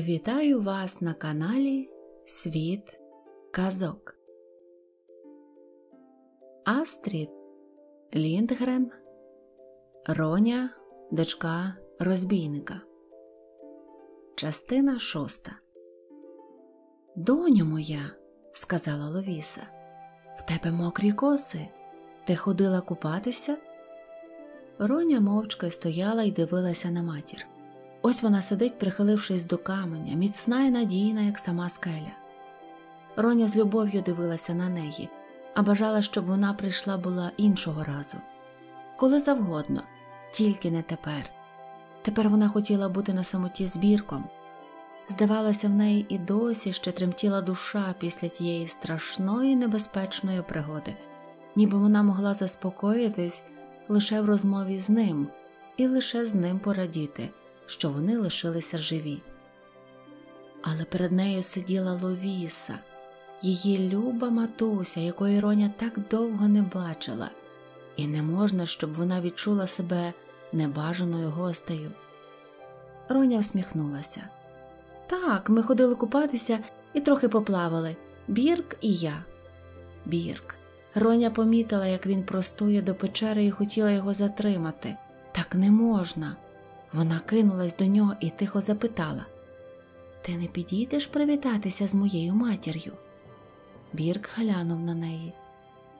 Вітаю вас на каналі Світ Казок. Астрід Ліндгрен Роня, дочка розбійника. Частина шоста. Доню моя, сказала Ловіса, в тебе мокрі коси. Ти ходила купатися? Роня мовчки стояла і дивилася на матір. Ось вона сидить, прихилившись до каменя, міцна і надійна, як сама скеля. Роня з любов'ю дивилася на неї, а бажала, щоб вона прийшла була іншого разу. Коли завгодно, тільки не тепер. Тепер вона хотіла бути на самоті з бірком. Здавалося, в неї і досі ще тремтіла душа після тієї страшної небезпечної пригоди, ніби вона могла заспокоїтись лише в розмові з ним і лише з ним порадіти що вони лишилися живі. Але перед нею сиділа Ловіса, її люба матуся, якої Роня так довго не бачила, і не можна, щоб вона відчула себе небажаною гостею. Роня всміхнулася. Так, ми ходили купатися і трохи поплавали Бірк і я. Бірк. Роня помітила, як він простує до печери і хотіла його затримати. Так не можна. Вона кинулась до нього і тихо запитала Ти не підійдеш привітатися з моєю матір'ю? Бірк глянув на неї.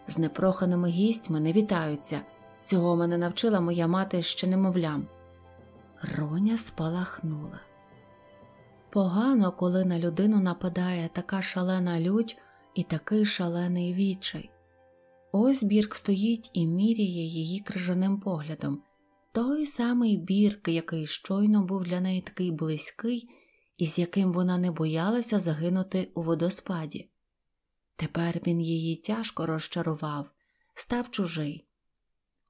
З непроханими гістьми не вітаються. Цього мене навчила моя мати ще немовлям. Роня спалахнула. Погано, коли на людину нападає така шалена лють і такий шалений відчай. Ось Бірк стоїть і міряє її крижаним поглядом той самий бірк, який щойно був для неї такий близький, і з яким вона не боялася загинути у водоспаді. Тепер він її тяжко розчарував, став чужий.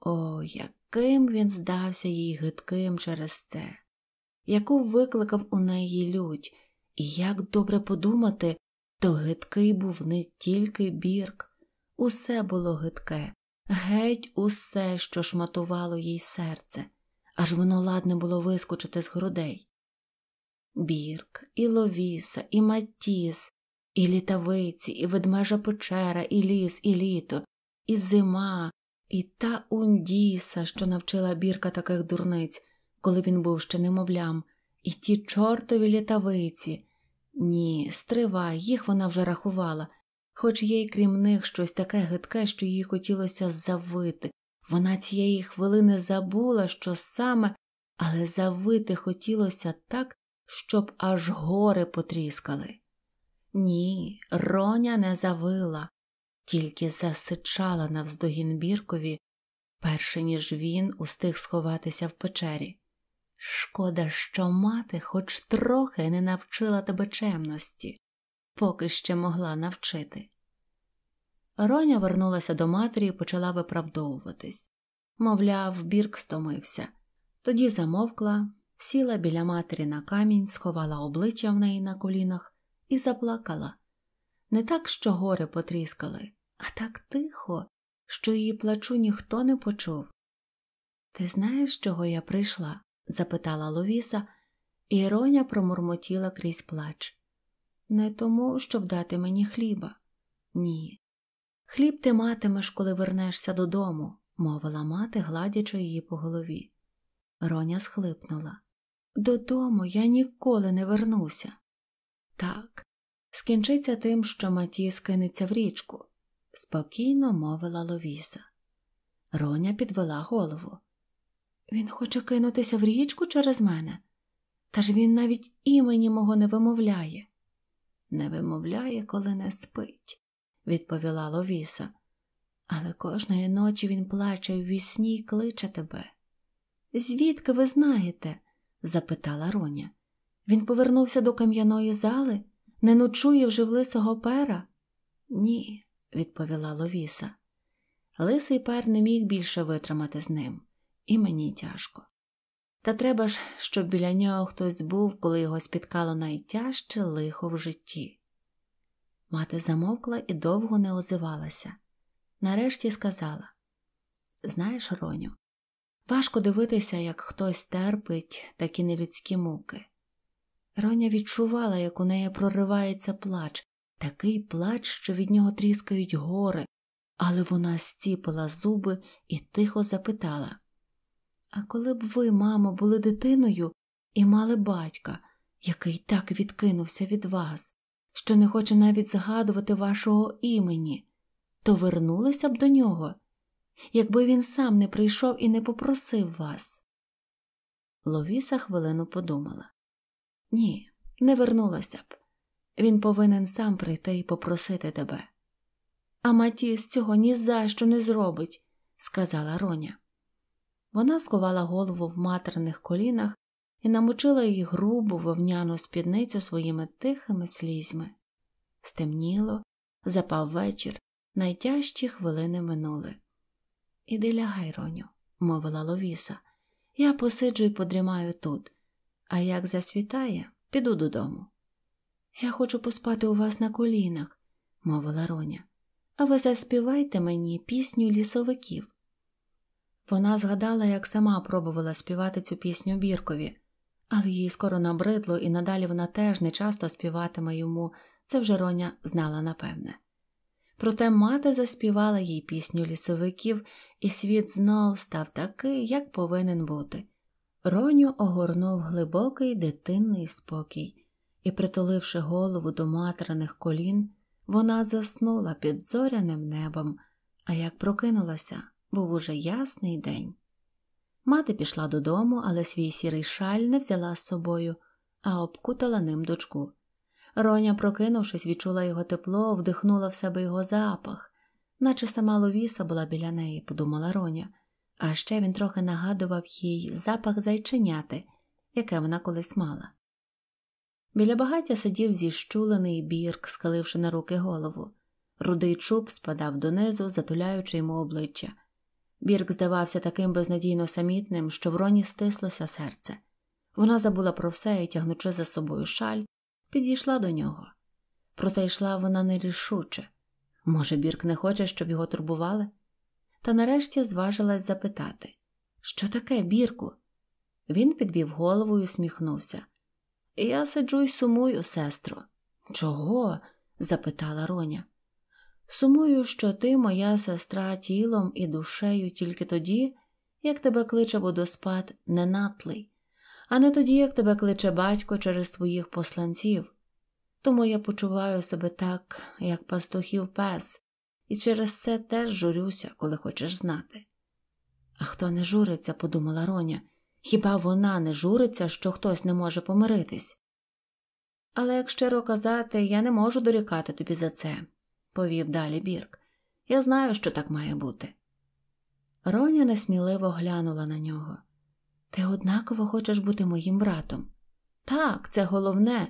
О, яким він здався їй гидким через це, яку викликав у неї лють, і як добре подумати, то гидкий був не тільки бірк, усе було гидке, геть усе, що шматувало їй серце, аж воно ладне було вискочити з грудей. Бірк, і Ловіса, і Матіс, і літавиці, і ведмежа печера, і ліс, і літо, і зима, і та Ундіса, що навчила бірка таких дурниць, коли він був ще немовлям, і ті чортові літавиці. Ні, стривай, їх вона вже рахувала, хоч є й крім них щось таке гидке, що їй хотілося завити. Вона цієї хвилини забула, що саме, але завити хотілося так, щоб аж гори потріскали. Ні, роня не завила, тільки засичала навздогін Біркові, перше ніж він устиг сховатися в печері. Шкода, що мати хоч трохи не навчила тебе чемності поки ще могла навчити. Роня вернулася до матері і почала виправдовуватись мовляв, бірк стомився, тоді замовкла, сіла біля матері на камінь, сховала обличчя в неї на колінах і заплакала. Не так, що гори потріскали, а так тихо, що її плачу ніхто не почув. Ти знаєш, чого я прийшла? запитала Ловіса, і Роня промурмотіла крізь плач не тому, щоб дати мені хліба. Ні. Хліб ти матимеш, коли вернешся додому, мовила мати, гладячи її по голові. Роня схлипнула. Додому я ніколи не вернуся. Так, скінчиться тим, що Матій скинеться в річку, спокійно мовила Ловіса. Роня підвела голову. Він хоче кинутися в річку через мене, та ж він навіть імені мого не вимовляє не вимовляє, коли не спить, відповіла Ловіса. Але кожної ночі він плаче в вісні і кличе тебе. Звідки ви знаєте? запитала Роня. Він повернувся до кам'яної зали, не ночує вже в лисого пера? Ні, відповіла Ловіса. Лисий пер не міг більше витримати з ним, і мені тяжко. Та треба ж, щоб біля нього хтось був, коли його спіткало найтяжче лихо в житті. Мати замовкла і довго не озивалася. Нарешті сказала Знаєш, Роню, важко дивитися, як хтось терпить такі нелюдські муки. Роня відчувала, як у неї проривається плач, такий плач, що від нього тріскають гори, але вона стіпила зуби і тихо запитала а коли б ви, мамо, були дитиною і мали батька, який так відкинувся від вас, що не хоче навіть згадувати вашого імені, то вернулися б до нього, якби він сам не прийшов і не попросив вас. Ловіса хвилину подумала ні, не вернулася б. Він повинен сам прийти і попросити тебе. А Матіс цього ні за що не зробить, сказала Роня. Вона сховала голову в матерних колінах і намочила її грубу вовняну спідницю своїми тихими слізьми. Стемніло, запав вечір, найтяжчі хвилини минули. Іди лягай, Роню, мовила Ловіса. Я посиджу і подрімаю тут, а як засвітає, піду додому. Я хочу поспати у вас на колінах, мовила Роня, а ви заспівайте мені пісню лісовиків. Вона згадала, як сама пробувала співати цю пісню Біркові, але їй скоро набридло, і надалі вона теж не часто співатиме йому, це вже Роня знала напевне. Проте мати заспівала їй пісню лісовиків, і світ знов став такий, як повинен бути. Роню огорнув глибокий дитинний спокій, і, притуливши голову до матраних колін, вона заснула під зоряним небом, а як прокинулася. Був уже ясний день. Мати пішла додому, але свій сірий шаль не взяла з собою, а обкутала ним дочку. Роня, прокинувшись, відчула його тепло, вдихнула в себе його запах, наче сама Ловіса була біля неї, подумала Роня, а ще він трохи нагадував їй запах зайченяти, яке вона колись мала. Біля багаття сидів зіщулений бірк, скаливши на руки голову. Рудий чуб спадав донизу, затуляючи йому обличчя. Бірк здавався таким безнадійно самітним, що в роні стислося серце. Вона забула про все і, тягнучи за собою шаль, підійшла до нього. Проте йшла вона нерішуче. Може, Бірк не хоче, щоб його турбували? Та нарешті зважилась запитати Що таке, Бірку? Він підвів голову і усміхнувся. Я сиджу й сумую, сестру. Чого? запитала Роня. Сумую, що ти, моя сестра, тілом і душею тільки тоді, як тебе кличе водоспад ненатлий, а не тоді, як тебе кличе батько через своїх посланців. Тому я почуваю себе так, як пастухів пес, і через це теж журюся, коли хочеш знати. А хто не журиться, подумала Роня, хіба вона не журиться, що хтось не може помиритись? Але як щиро казати, я не можу дорікати тобі за це повів далі Бірк. Я знаю, що так має бути. Роня несміливо глянула на нього. Ти однаково хочеш бути моїм братом. Так, це головне,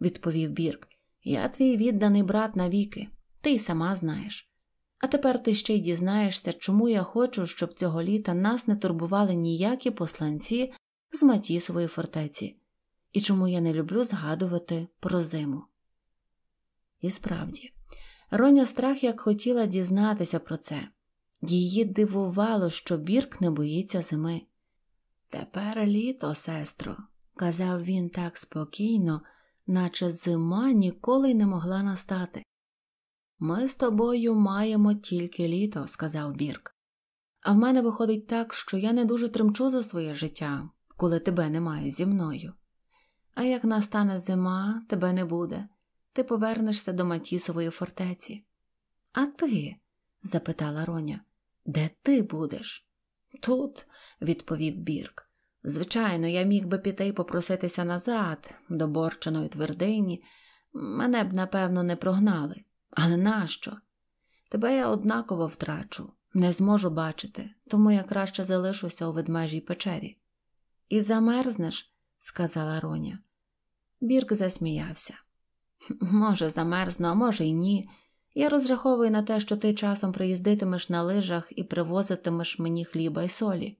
відповів Бірк. Я твій відданий брат навіки, ти й сама знаєш. А тепер ти ще й дізнаєшся, чому я хочу, щоб цього літа нас не турбували ніякі посланці з Матісової фортеці, і чому я не люблю згадувати про зиму. І справді. Роня страх як хотіла дізнатися про це. Її дивувало, що Бірк не боїться зими. Тепер літо, сестро, казав він так спокійно, наче зима ніколи й не могла настати. Ми з тобою маємо тільки літо, сказав Бірк. А в мене виходить так, що я не дуже тремчу за своє життя, коли тебе немає зі мною. А як настане зима, тебе не буде ти повернешся до Матісової фортеці. А ти? запитала Роня, де ти будеш? Тут, відповів Бірк. Звичайно, я міг би піти і попроситися назад, до борчаної твердині. Мене б, напевно, не прогнали. Але нащо? Тебе я однаково втрачу, не зможу бачити, тому я краще залишуся у ведмежій печері. І замерзнеш, сказала Роня. Бірк засміявся. Може, замерзну, а може й ні. Я розраховую на те, що ти часом приїздитимеш на лижах і привозитимеш мені хліба й солі,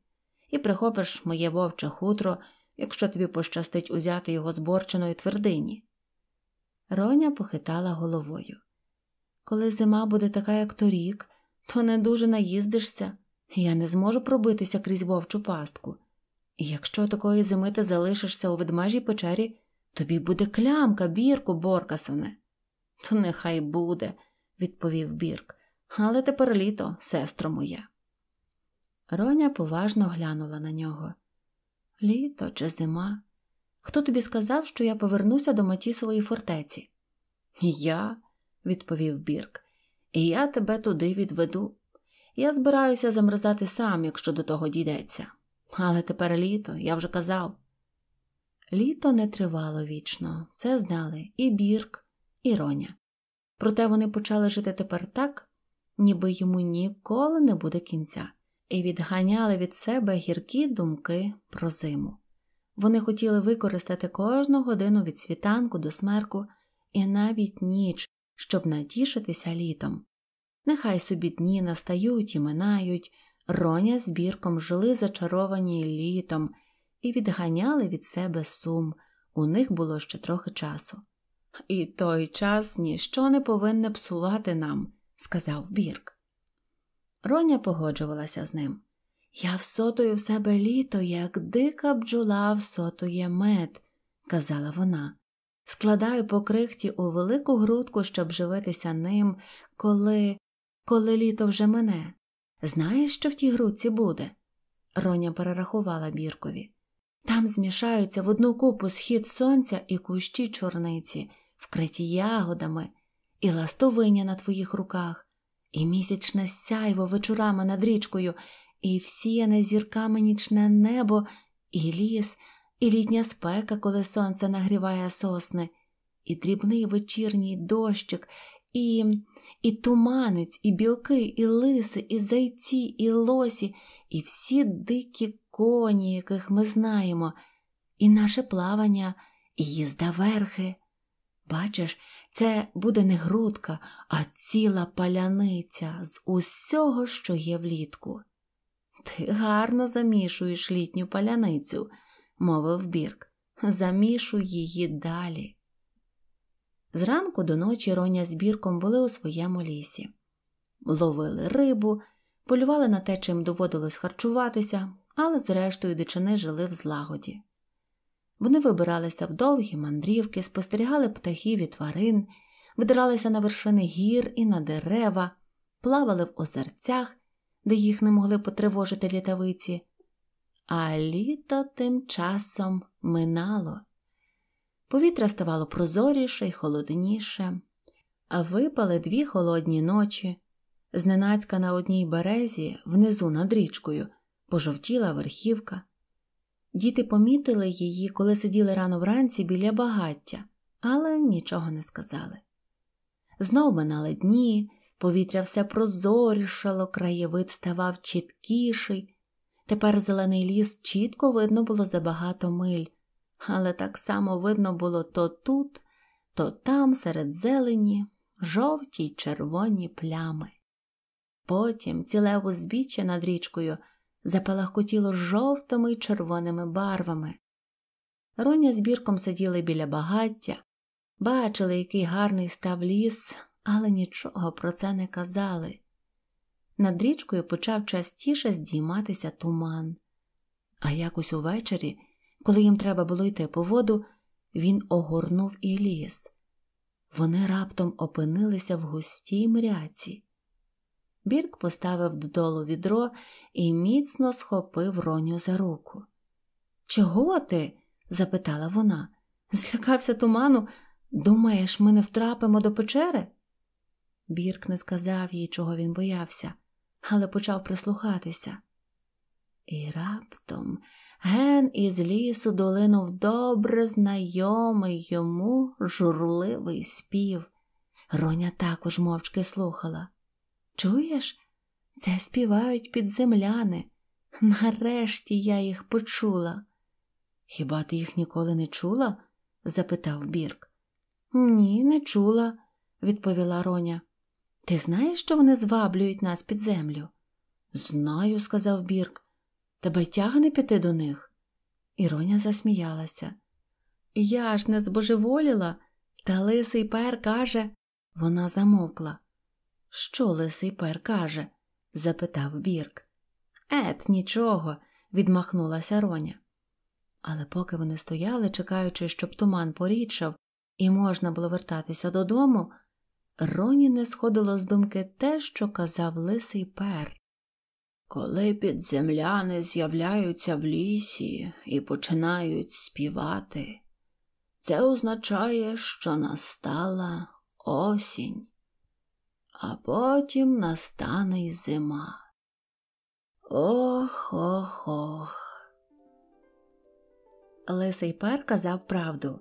і прихопиш моє вовче хутро, якщо тобі пощастить узяти його з борченої твердині. Роня похитала головою. Коли зима буде така, як торік, то не дуже наїздишся, я не зможу пробитися крізь вовчу пастку. І якщо такої зими ти залишишся у ведмежій печері, Тобі буде клямка, Бірку, Боркасоне. То нехай буде, відповів Бірк, але тепер літо, сестро моя. Роня поважно глянула на нього. Літо чи зима? Хто тобі сказав, що я повернуся до Матісової фортеці? Я, відповів Бірк, і я тебе туди відведу. Я збираюся замерзати сам, якщо до того дійдеться. Але тепер літо, я вже казав. Літо не тривало вічно, це знали і Бірк, і Роня. Проте вони почали жити тепер так, ніби йому ніколи не буде кінця, і відганяли від себе гіркі думки про зиму. Вони хотіли використати кожну годину від світанку до смерку і навіть ніч, щоб натішитися літом. Нехай собі дні настають і минають, Роня з бірком жили зачаровані літом і відганяли від себе сум, у них було ще трохи часу. І той час ніщо не повинне псувати нам, сказав Бірк. Роня погоджувалася з ним. Я всотую в себе літо, як дика бджола всотує мед, казала вона. Складаю по крихті у велику грудку, щоб живитися ним, коли коли літо вже мене. Знаєш, що в тій грудці буде? Роня перерахувала Біркові. Там змішаються в одну купу схід сонця і кущі чорниці, вкриті ягодами, і ластовиня на твоїх руках, і місячне сяйво вечорами над річкою, і всіяне зірками нічне небо, і ліс, і літня спека, коли сонце нагріває сосни, і дрібний вечірній дощик, і і туманець, і білки, і лиси, і зайці, і лосі і всі дикі коні, яких ми знаємо, і наше плавання, і їзда верхи. Бачиш, це буде не грудка, а ціла паляниця з усього, що є влітку. Ти гарно замішуєш літню паляницю, мовив Бірк. Замішуй її далі. Зранку до ночі Роня з Бірком були у своєму лісі, ловили рибу полювали на те, чим доводилось харчуватися, але зрештою дичини жили в злагоді. Вони вибиралися в довгі мандрівки, спостерігали птахів і тварин, видиралися на вершини гір і на дерева, плавали в озерцях, де їх не могли потривожити літавиці. А літо тим часом минало. Повітря ставало прозоріше і холодніше, а випали дві холодні ночі, Зненацька на одній березі, внизу над річкою, пожовтіла верхівка. Діти помітили її, коли сиділи рано вранці біля багаття, але нічого не сказали. Знов минали дні, повітря все прозорішало, краєвид ставав чіткіший. Тепер зелений ліс чітко видно було за багато миль, але так само видно було то тут, то там, серед зелені, жовті й червоні плями. Потім ціле узбіччя над річкою запалахкотіло жовтими й червоними барвами. Роня з бірком сиділи біля багаття, бачили, який гарний став ліс, але нічого про це не казали. Над річкою почав частіше здійматися туман. А якось увечері, коли їм треба було йти по воду, він огорнув і ліс. Вони раптом опинилися в густій мряці. Бірк поставив додолу відро і міцно схопив Роню за руку. Чого ти? запитала вона. Злякався туману. Думаєш, ми не втрапимо до печери? Бірк не сказав їй, чого він боявся, але почав прислухатися. І раптом ген із лісу долинув добре знайомий йому журливий спів. Роня також мовчки слухала. Чуєш? Це співають підземляни. Нарешті я їх почула. Хіба ти їх ніколи не чула? запитав Бірк. Ні, не чула, відповіла Роня. Ти знаєш, що вони зваблюють нас під землю? Знаю, сказав Бірк. Тебе тягне піти до них. Іроня засміялася. Я ж не збожеволіла, та лисий пер каже, вона замовкла. Що лисий пер каже? запитав Бірк. Ет, нічого, відмахнулася Роня. Але поки вони стояли, чекаючи, щоб туман порічав, і можна було вертатися додому, Роні не сходило з думки те, що казав лисий пер. Коли підземляни з'являються в лісі і починають співати, це означає, що настала осінь а потім настане й зима. Ох ох ох. Лисий пер казав правду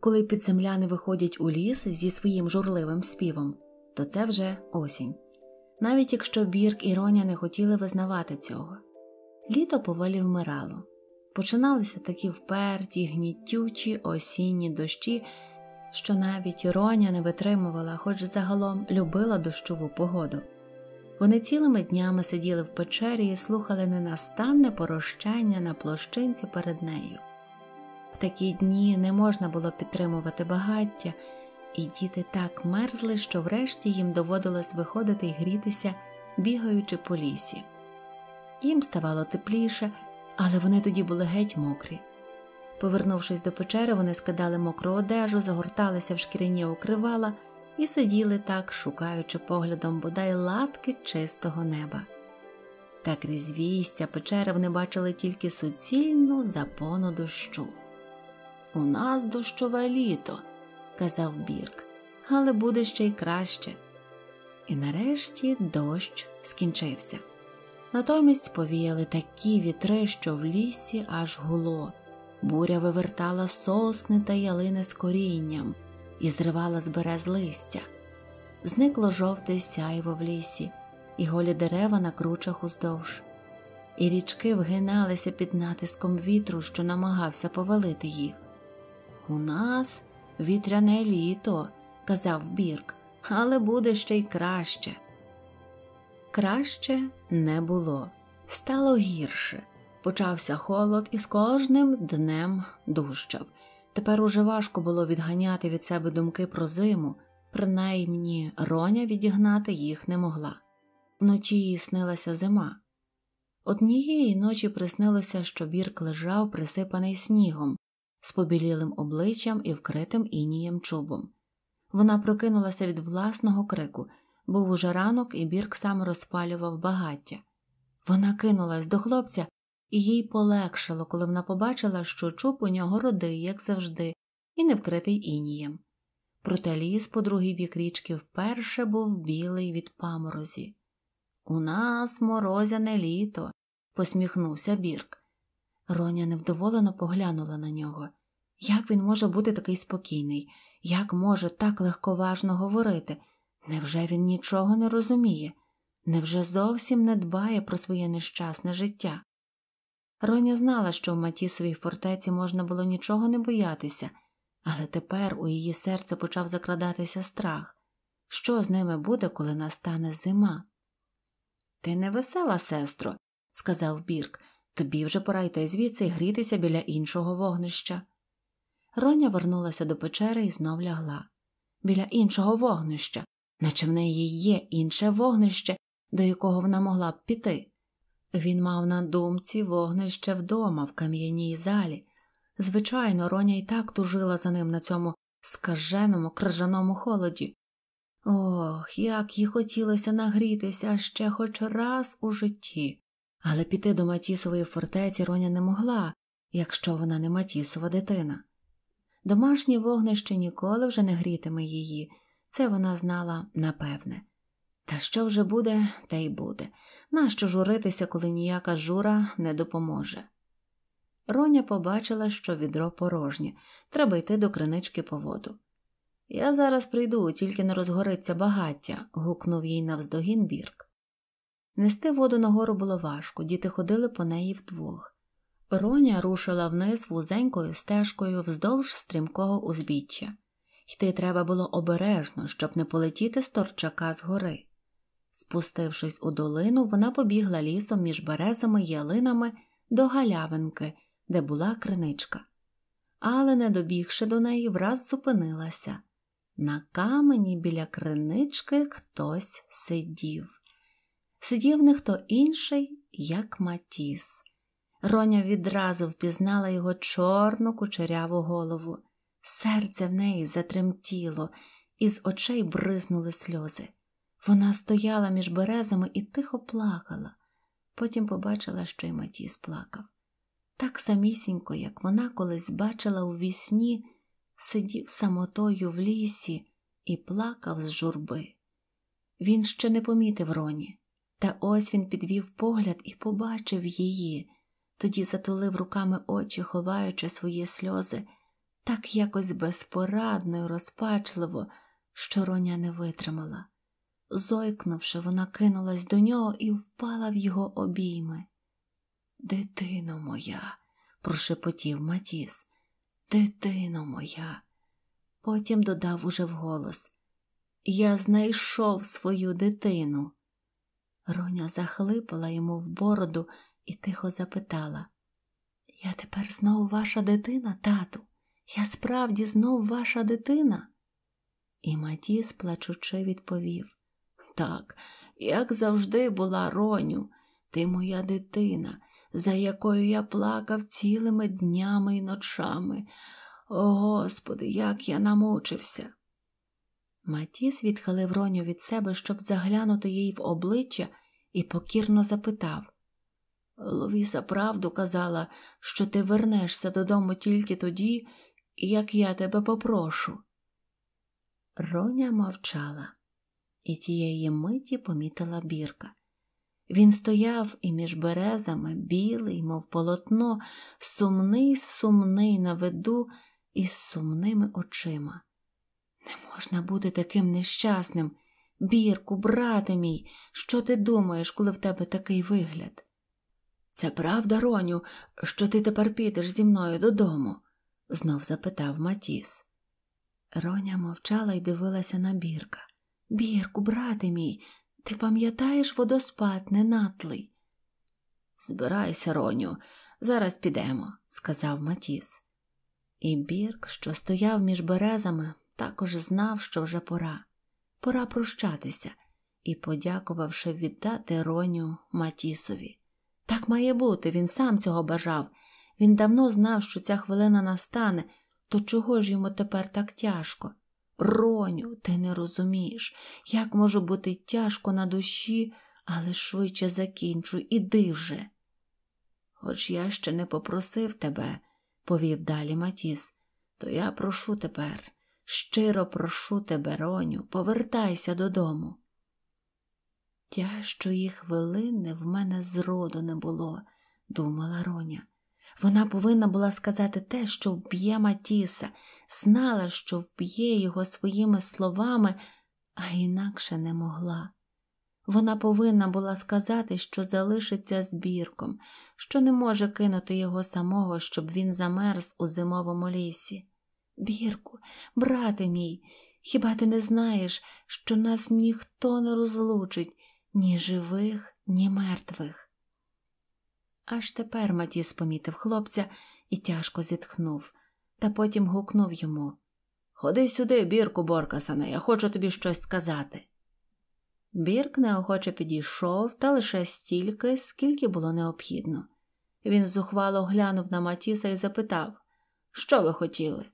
коли підземляни виходять у ліс зі своїм журливим співом, то це вже осінь. Навіть якщо Бірк і Роня не хотіли визнавати цього, літо поволі вмирало. Починалися такі вперті, гнітючі осінні дощі що навіть Роня не витримувала, хоч загалом любила дощову погоду. Вони цілими днями сиділи в печері і слухали ненастанне порощання на площинці перед нею. В такі дні не можна було підтримувати багаття, і діти так мерзли, що врешті їм доводилось виходити й грітися, бігаючи по лісі. Їм ставало тепліше, але вони тоді були геть мокрі. Повернувшись до печери, вони скидали мокру одежу, загорталися в шкіряні укривала і сиділи так, шукаючи поглядом бодай латки чистого неба. Та крізь війстя печери вони бачили тільки суцільну запону дощу. У нас дощове літо, казав Бірк, але буде ще й краще. І нарешті дощ скінчився. Натомість повіяли такі вітри, що в лісі аж гуло буря вивертала сосни та ялини з корінням і зривала з берез листя. Зникло жовте сяйво в лісі, і голі дерева на кручах уздовж, і річки вгиналися під натиском вітру, що намагався повалити їх. У нас вітряне літо, казав Бірк, але буде ще й краще. Краще не було, стало гірше. Почався холод і з кожним днем дужчав. Тепер уже важко було відганяти від себе думки про зиму, принаймні роня відігнати їх не могла. Вночі їй снилася зима. Однієї ночі приснилося, що бірк лежав, присипаний снігом, з побілілим обличчям і вкритим інієм чубом. Вона прокинулася від власного крику, був уже ранок, і бірк сам розпалював багаття. Вона кинулась до хлопця і їй полегшало, коли вона побачила, що чуб у нього родий, як завжди, і не вкритий інієм. Проте ліс по другий бік річки вперше був білий від паморозі. У нас морозяне літо, посміхнувся Бірк. Роня невдоволено поглянула на нього. Як він може бути такий спокійний, як може так легковажно говорити? Невже він нічого не розуміє? Невже зовсім не дбає про своє нещасне життя? Роня знала, що в Матісовій фортеці можна було нічого не боятися, але тепер у її серце почав закрадатися страх що з ними буде, коли настане зима. Ти не весела, сестро, сказав Бірк, тобі вже пора йти звідси і грітися біля іншого вогнища. Роня вернулася до печери і знов лягла. Біля іншого вогнища, наче в неї є інше вогнище, до якого вона могла б піти. Він мав на думці вогнище вдома в кам'яній залі. Звичайно, Роня й так тужила за ним на цьому скаженому крижаному холоді. Ох, як їй хотілося нагрітися ще хоч раз у житті, але піти до Матісової фортеці Роня не могла, якщо вона не Матісова дитина. Домашнє вогнище ніколи вже не грітиме її, це вона знала напевне. Та що вже буде, те й буде. Нащо журитися, коли ніяка жура не допоможе? Роня побачила, що відро порожнє, треба йти до кринички по воду. Я зараз прийду, тільки не розгориться багаття, гукнув їй навздогін Бірк. Нести воду нагору було важко, діти ходили по неї вдвох. Роня рушила вниз вузенькою стежкою вздовж стрімкого узбіччя. Йти треба було обережно, щоб не полетіти з торчака з гори. Спустившись у долину, вона побігла лісом між березами й ялинами до галявинки, де була криничка. Але, не добігши до неї, враз зупинилася. На камені біля кринички хтось сидів. Сидів не хто інший, як Матіс. Роня відразу впізнала його чорну кучеряву голову. Серце в неї затремтіло, і з очей бризнули сльози. Вона стояла між березами і тихо плакала. Потім побачила, що й Матіс плакав. Так самісінько, як вона колись бачила у вісні, сидів самотою в лісі і плакав з журби. Він ще не помітив Роні, та ось він підвів погляд і побачив її, тоді затулив руками очі, ховаючи свої сльози, так якось безпорадно і розпачливо, що Роня не витримала. Зойкнувши, вона кинулась до нього і впала в його обійми. Дитино моя, прошепотів Матіс, дитино моя. Потім додав уже вголос. Я знайшов свою дитину. Роня захлипала йому в бороду і тихо запитала. Я тепер знов ваша дитина, тату, я справді знов ваша дитина. І Матіс плачучи відповів так, як завжди була, Роню, ти моя дитина, за якою я плакав цілими днями і ночами. О, Господи, як я намучився. Матіс відхилив Роню від себе, щоб заглянути їй в обличчя, і покірно запитав Ловіса правду казала, що ти вернешся додому тільки тоді, як я тебе попрошу. Роня мовчала і тієї миті помітила бірка. Він стояв і між березами, білий, мов полотно, сумний, сумний на виду із сумними очима. Не можна бути таким нещасним. Бірку, брате мій, що ти думаєш, коли в тебе такий вигляд? Це правда, Роню, що ти тепер підеш зі мною додому? знов запитав Матіс. Роня мовчала і дивилася на бірка. Бірку, брате мій, ти пам'ятаєш водоспад не натлий? Збирайся, Роню, зараз підемо, сказав Матіс. І Бірк, що стояв між березами, також знав, що вже пора. Пора прощатися, і, подякувавши віддати Роню Матісові. Так має бути, він сам цього бажав. Він давно знав, що ця хвилина настане, то чого ж йому тепер так тяжко? Роню, ти не розумієш, як може бути тяжко на душі, але швидше закінчу, іди вже. Хоч я ще не попросив тебе, повів далі Матіс, то я прошу тепер, щиро прошу тебе, Роню, повертайся додому. Тяжкої хвилини в мене зроду не було, думала Роня. Вона повинна була сказати те, що вб'є Матіса, знала, що вб'є його своїми словами, а інакше не могла. Вона повинна була сказати, що залишиться збірком, що не може кинути його самого, щоб він замерз у зимовому лісі. Бірку, брате мій, хіба ти не знаєш, що нас ніхто не розлучить ні живих, ні мертвих? Аж тепер Матіс помітив хлопця і тяжко зітхнув, та потім гукнув йому Ходи сюди, бірку, Боркасане, я хочу тобі щось сказати. Бірк неохоче підійшов та лише стільки, скільки було необхідно. Він зухвало глянув на Матіса і запитав, що ви хотіли?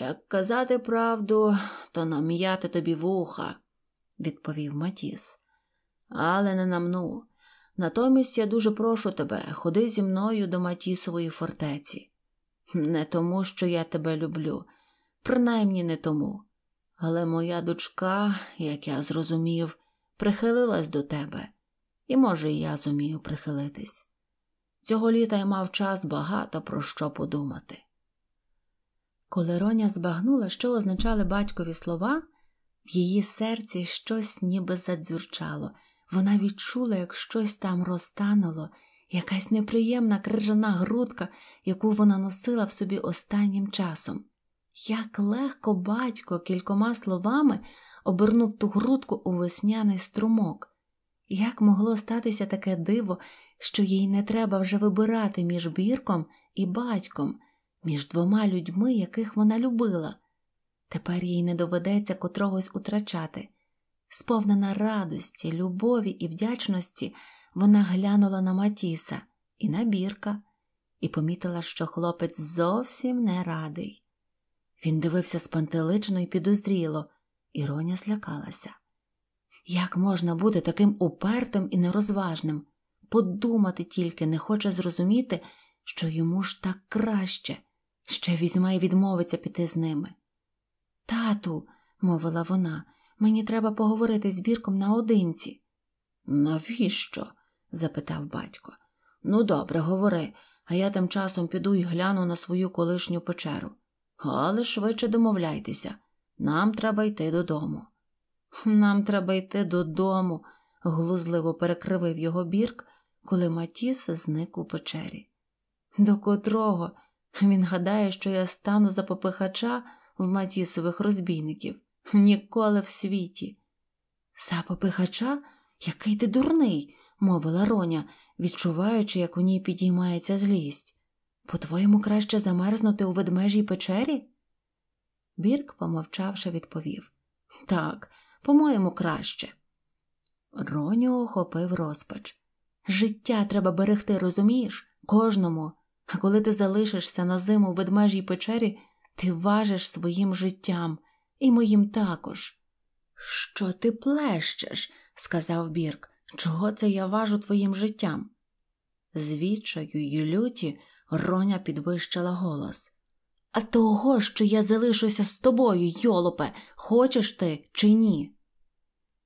Як казати правду, то нам'яти тобі вуха, відповів Матіс. Але не намну. Натомість я дуже прошу тебе, ходи зі мною до Матісової фортеці. Не тому, що я тебе люблю, принаймні не тому. Але моя дочка, як я зрозумів, прихилилась до тебе, і, може, і я зумію прихилитись. Цього літа я мав час багато про що подумати. Коли Роня збагнула, що означали батькові слова, в її серці щось ніби задзюрчало – вона відчула, як щось там розтануло, якась неприємна крижана грудка, яку вона носила в собі останнім часом. Як легко батько кількома словами обернув ту грудку у весняний струмок, як могло статися таке диво, що їй не треба вже вибирати між бірком і батьком, між двома людьми, яких вона любила. Тепер їй не доведеться котрогось утрачати. Сповнена радості, любові і вдячності, вона глянула на Матіса і на Бірка і помітила, що хлопець зовсім не радий. Він дивився спантелично і підозріло, і Роня злякалася. Як можна бути таким упертим і нерозважним, подумати тільки не хоче зрозуміти, що йому ж так краще, ще візьме й відмовиться піти з ними. Тату, мовила вона. Мені треба поговорити з Бірком наодинці. Навіщо? запитав батько. Ну, добре, говори, а я тим часом піду і гляну на свою колишню печеру. Але швидше домовляйтеся, нам треба йти додому. Нам треба йти додому, глузливо перекривив його бірк, коли Матіс зник у печері. До котрого? Він гадає, що я стану за попихача в Матісових розбійників. Ніколи в світі. Сапопихача? Який ти дурний, мовила Роня, відчуваючи, як у ній підіймається злість. По-твоєму, краще замерзнути у ведмежій печері? Бірк, помовчавши, відповів Так, по-моєму, краще. Роню охопив розпач. Життя треба берегти, розумієш? Кожному. А коли ти залишишся на зиму в ведмежій печері, ти важиш своїм життям і моїм також. Що ти плещеш? сказав Бірк. Чого це я важу твоїм життям? Звідчаю й люті Роня підвищила голос. А того, що я залишуся з тобою, йолопе, хочеш ти чи ні?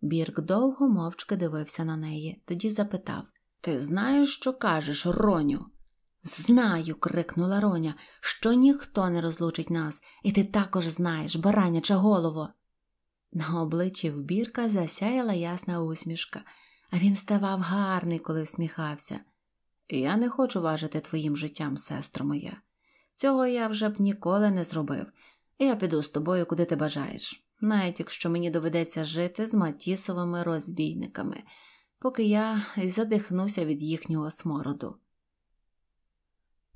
Бірк довго мовчки дивився на неї, тоді запитав Ти знаєш, що кажеш, Роню? Знаю, крикнула Роня, що ніхто не розлучить нас, і ти також знаєш, бараняча голово. На обличчі вбірка засяяла ясна усмішка, а він ставав гарний, коли всміхався. Я не хочу важити твоїм життям, сестро моя. Цього я вже б ніколи не зробив. Я піду з тобою, куди ти бажаєш, навіть якщо мені доведеться жити з матісовими розбійниками, поки я задихнуся від їхнього смороду.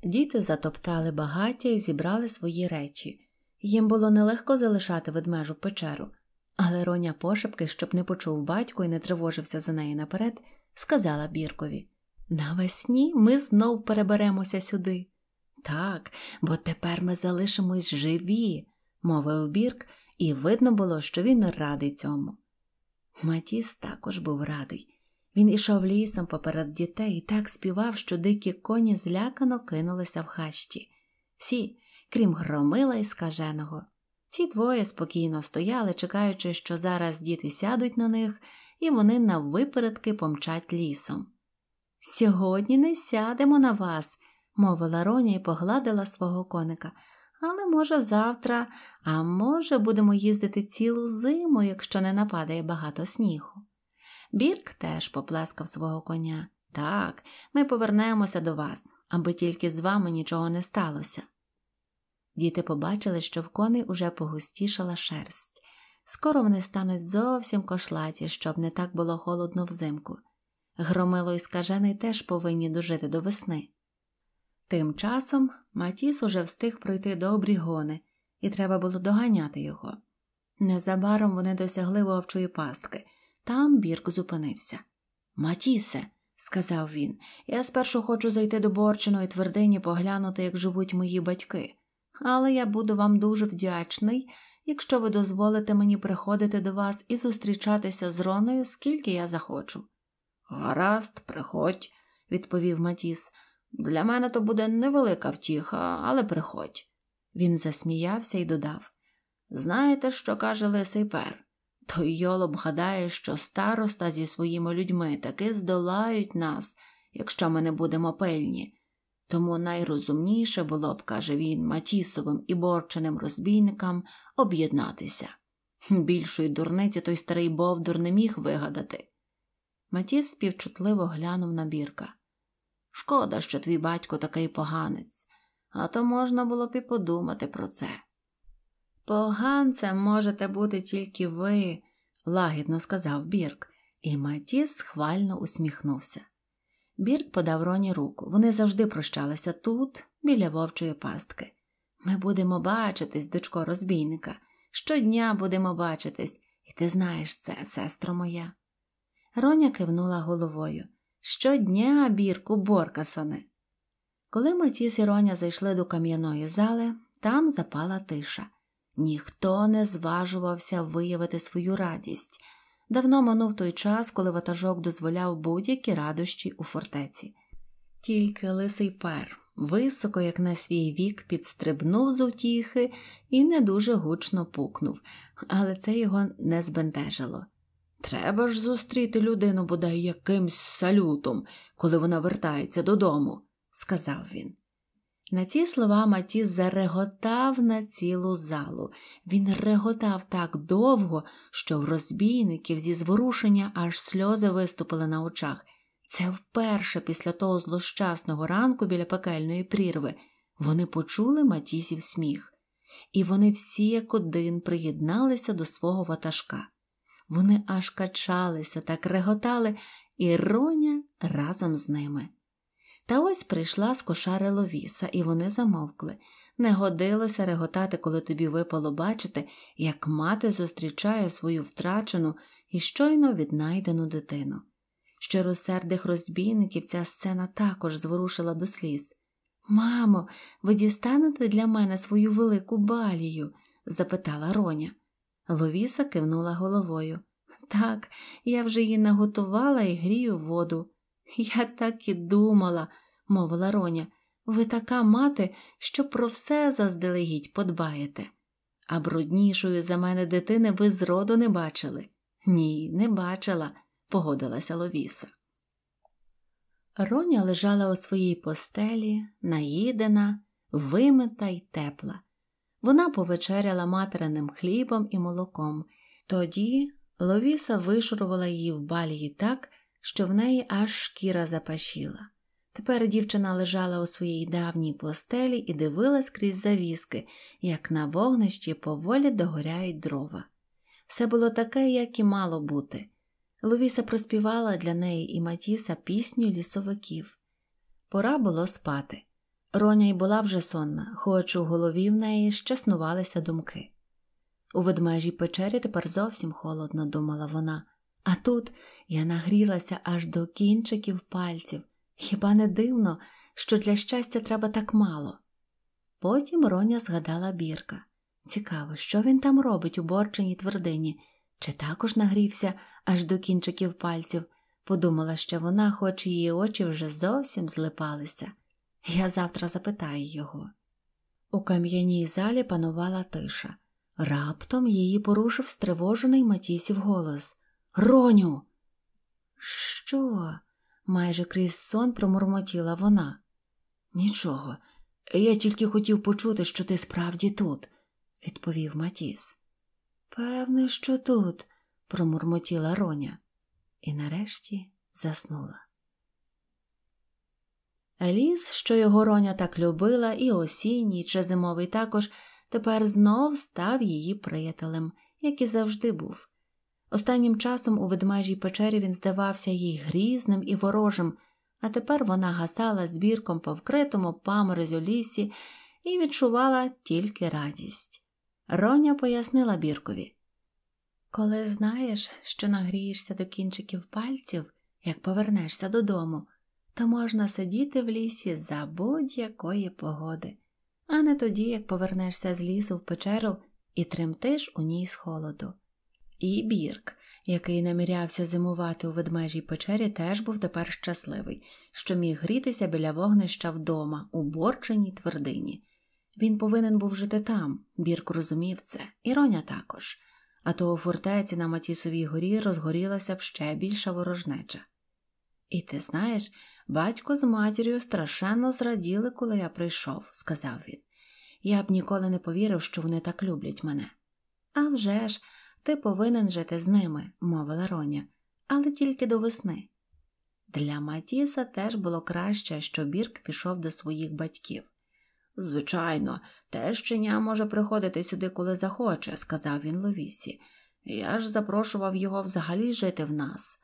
Діти затоптали багаття і зібрали свої речі. Їм було нелегко залишати ведмежу печеру, але Роня пошепки, щоб не почув батько і не тривожився за неї наперед, сказала Біркові Навесні ми знов переберемося сюди. Так, бо тепер ми залишимось живі, мовив Бірк, і видно було, що він радий цьому. Матіс також був радий. Він ішов лісом поперед дітей і так співав, що дикі коні злякано кинулися в хащі. Всі, крім громила і скаженого. Ці двоє спокійно стояли, чекаючи, що зараз діти сядуть на них, і вони наввипередки помчать лісом. Сьогодні не сядемо на вас, мовила Роня і погладила свого коника, але, може, завтра, а може, будемо їздити цілу зиму, якщо не нападає багато снігу. Бірк теж поплескав свого коня. Так, ми повернемося до вас, аби тільки з вами нічого не сталося. Діти побачили, що в коней уже погустішала шерсть. Скоро вони стануть зовсім кошлаті, щоб не так було холодно взимку. Громило і скажений теж повинні дожити до весни. Тим часом Матіс уже встиг пройти до обрігони, і треба було доганяти його. Незабаром вони досягли вовчої пастки, там Бірк зупинився. Матісе, сказав він, я спершу хочу зайти до борчиної твердині, поглянути, як живуть мої батьки, але я буду вам дуже вдячний, якщо ви дозволите мені приходити до вас і зустрічатися з Роною, скільки я захочу. Гаразд, приходь, відповів Матіс. Для мене то буде невелика втіха, але приходь. Він засміявся і додав Знаєте, що каже лисий пер? то Йолоб гадає, що староста зі своїми людьми таки здолають нас, якщо ми не будемо пильні. Тому найрозумніше було б, каже він, Матісовим і борченим розбійникам об'єднатися. Більшої дурниці той старий Бовдур не міг вигадати. Матіс співчутливо глянув на бірка. Шкода, що твій батько такий поганець, а то можна було б і подумати про це. Поганцем можете бути тільки ви, лагідно сказав Бірк, і Матіс схвально усміхнувся. Бірк подав Роні руку. Вони завжди прощалися тут, біля вовчої пастки. Ми будемо бачитись, дочко розбійника. Щодня будемо бачитись, і ти знаєш це, сестро моя. Роня кивнула головою. Щодня, бірку, Боркасоне. Коли Матіс і Роня зайшли до кам'яної зали, там запала тиша. Ніхто не зважувався виявити свою радість. Давно минув той час, коли ватажок дозволяв будь-які радощі у фортеці. Тільки лисий пер, високо, як на свій вік, підстрибнув з утіхи і не дуже гучно пукнув, але це його не збентежило. Треба ж зустріти людину бодай якимсь салютом, коли вона вертається додому, сказав він. На ці слова Матіс зареготав на цілу залу. Він реготав так довго, що в розбійників зі зворушення аж сльози виступили на очах. Це вперше після того злощасного ранку біля пекельної прірви. Вони почули Матісів сміх, і вони всі як один приєдналися до свого ватажка. Вони аж качалися так реготали, і Роня разом з ними. Та ось прийшла з кошари Ловіса, і вони замовкли. Не годилося реготати, коли тобі випало бачити, як мати зустрічає свою втрачену і щойно віднайдену дитину. Щиросердих розбійників ця сцена також зворушила до сліз. Мамо, ви дістанете для мене свою велику балію? запитала Роня. Ловіса кивнула головою. Так, я вже її наготувала і грію воду. Я так і думала, мовила Роня. Ви така мати, що про все заздалегідь подбаєте. А бруднішою за мене дитини ви зроду не бачили. Ні, не бачила, погодилася Ловіса. Роня лежала у своїй постелі, наїдена, вимита й тепла. Вона повечеряла материним хлібом і молоком. Тоді Ловіса вишурувала її в балії так, що в неї аж шкіра запашіла. Тепер дівчина лежала у своїй давній постелі і дивилась крізь завіски, як на вогнищі поволі догоряють дрова. Все було таке, як і мало бути. Ловіса проспівала для неї і Матіса пісню лісовиків. Пора було спати. Роня й була вже сонна, хоч у голові в неї ще снувалися думки. У ведмежій печері тепер зовсім холодно думала вона. А тут я нагрілася аж до кінчиків пальців. Хіба не дивно, що для щастя треба так мало? Потім Роня згадала бірка. Цікаво, що він там робить у борченій твердині, чи також нагрівся аж до кінчиків пальців, подумала ще вона, хоч її очі вже зовсім злипалися. Я завтра запитаю його. У кам'яній залі панувала тиша. Раптом її порушив стривожений Матісів голос. Роню. Що? майже крізь сон промурмотіла вона. Нічого, я тільки хотів почути, що ти справді тут, відповів Матіс. Певне, що тут, промурмотіла Роня, і нарешті заснула. Ліс, що його Роня так любила, і осінній, чи зимовий також, тепер знов став її приятелем, як і завжди був. Останнім часом у ведмежій печері він здавався їй грізним і ворожим, а тепер вона гасала збірком по вкритому паморозю лісі і відчувала тільки радість. Роня пояснила біркові Коли знаєш, що нагрієшся до кінчиків пальців, як повернешся додому, то можна сидіти в лісі за будь-якої погоди, а не тоді, як повернешся з лісу в печеру і тремтиш у ній з холоду. І Бірк, який намірявся зимувати у ведмежій печері, теж був тепер щасливий, що міг грітися біля вогнища вдома, у борченій твердині. Він повинен був жити там, Бірк розумів це, іроня також. А то у фортеці на Матісовій горі розгорілася б ще більша ворожнеча. І ти знаєш, батько з матір'ю страшенно зраділи, коли я прийшов, сказав він. Я б ніколи не повірив, що вони так люблять мене. «А вже ж!» Ти повинен жити з ними, мовила Роня, але тільки до весни. Для Матіса теж було краще, що Бірк пішов до своїх батьків. Звичайно, те щеня може приходити сюди, коли захоче, сказав він Ловісі. Я ж запрошував його взагалі жити в нас.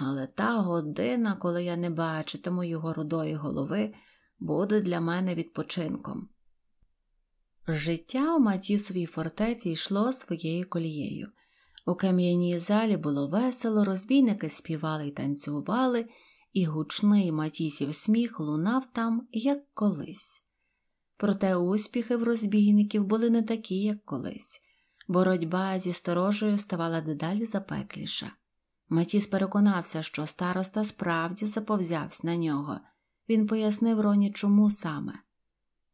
Але та година, коли я не бачитиму його рудої голови, буде для мене відпочинком. Життя у Матісовій фортеці йшло своєю колією. У кам'яній залі було весело, розбійники співали й танцювали, і гучний матісів сміх лунав там, як колись. Проте успіхи в розбійників були не такі, як колись. Боротьба зі сторожею ставала дедалі запекліша. Матіс переконався, що староста справді заповзявся на нього. Він пояснив Роні, чому саме.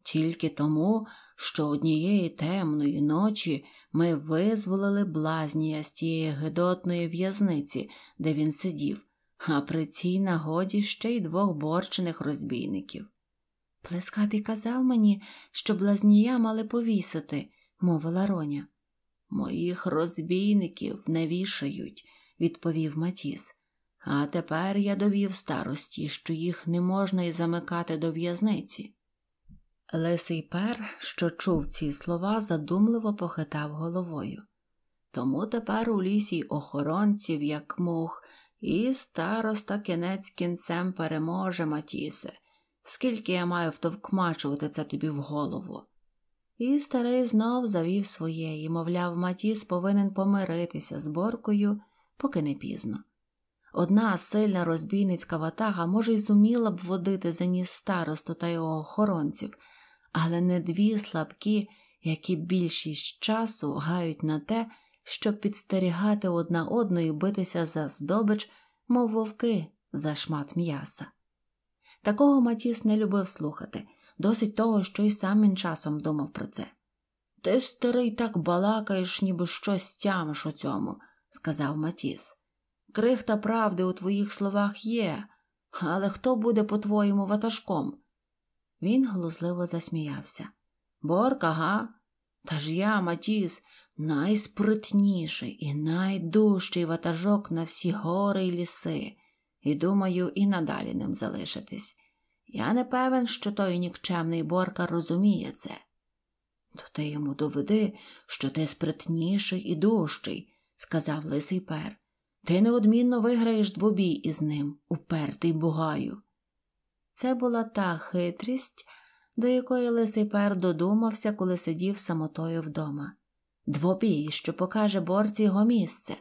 Тільки тому, що однієї темної ночі ми визволили блазнія з тієї гидотної в'язниці, де він сидів, а при цій нагоді ще й двох борчених розбійників. Плескатий казав мені, що блазнія мали повісити, мовила Роня. Моїх розбійників не вішають, відповів Матіс. А тепер я довів старості, що їх не можна й замикати до в'язниці. Лисий пер, що чув ці слова, задумливо похитав головою. Тому тепер у лісі охоронців, як мух, і староста кінець кінцем переможе, Матісе, скільки я маю втовкмачувати це тобі в голову. І старий знов завів своє і, мовляв, Матіс повинен помиритися з боркою, поки не пізно. Одна сильна розбійницька ватага, може, й зуміла б водити за ніс старосту та його охоронців але не дві слабкі, які більшість часу гають на те, щоб підстерігати одна одну і битися за здобич, мов вовки за шмат м'яса. Такого Матіс не любив слухати, досить того, що й сам він часом думав про це. Ти, старий, так балакаєш, ніби щось тямиш у цьому, сказав Матіс. Крихта правди у твоїх словах є, але хто буде по твоєму ватажком? Він глузливо засміявся. Борка, га? Та ж я, Матіс, найспритніший і найдужчий ватажок на всі гори і ліси, і думаю, і надалі ним залишитись. Я не певен, що той нікчемний Борка розуміє це. То ти йому доведи, що ти спритніший і дужчий, сказав лисий пер. Ти неодмінно виграєш двобій із ним, упертий бугаю. Це була та хитрість, до якої лисий пер додумався, коли сидів самотою вдома. Двобій, що покаже борці його місце,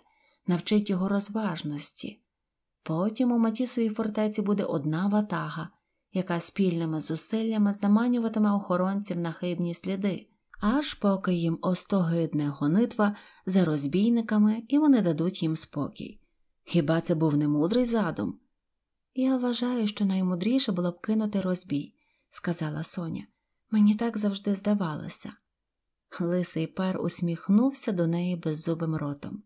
навчить його розважності. Потім у Матісовій фортеці буде одна ватага, яка спільними зусиллями заманюватиме охоронців на хибні сліди, аж поки їм остогидне гонитва за розбійниками і вони дадуть їм спокій. Хіба це був не мудрий задум? Я вважаю, що наймудріше було б кинути розбій, сказала Соня. Мені так завжди здавалося. Лисий пер усміхнувся до неї беззубим ротом.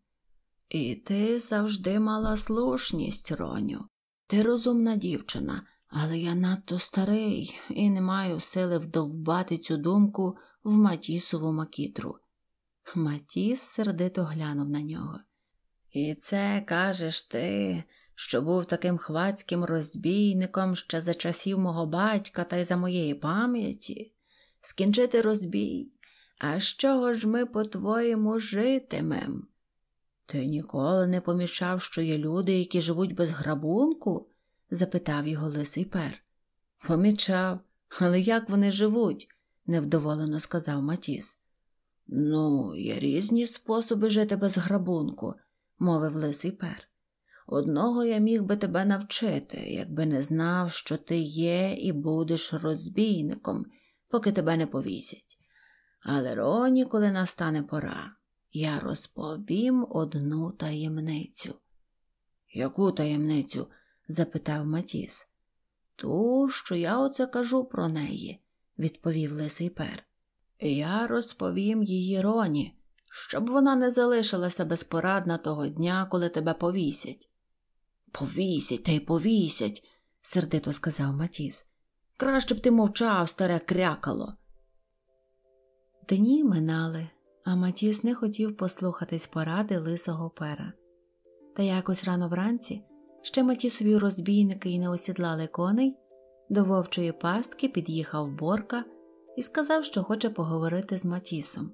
І ти завжди мала слушність, Роню. Ти розумна дівчина, але я надто старий і не маю сили вдовбати цю думку в Матісову макітру. Матіс сердито глянув на нього. І це кажеш ти, що був таким хвацьким розбійником ще за часів мого батька та й за моєї пам'яті, скінчити розбій. А з чого ж ми, по-твоєму, житимем? Ти ніколи не помічав, що є люди, які живуть без грабунку? запитав його лисий пер. Помічав, але як вони живуть? невдоволено сказав Матіс. Ну, є різні способи жити без грабунку, мовив лисий пер. Одного я міг би тебе навчити, якби не знав, що ти є і будеш розбійником, поки тебе не повісять. Але роні, коли настане пора, я розповім одну таємницю. Яку таємницю? запитав Матіс. Ту, що я оце кажу про неї, відповів лисий пер. Я розповім її роні, щоб вона не залишилася безпорадна того дня, коли тебе повісять. Повісять, та й повісять, сердито сказав Матіс. Краще б ти мовчав, старе крякало. Дні минали, а Матіс не хотів послухатись поради лисого пера. Та якось рано вранці ще Матісові розбійники й не осідлали коней, до вовчої пастки під'їхав Борка і сказав, що хоче поговорити з Матісом.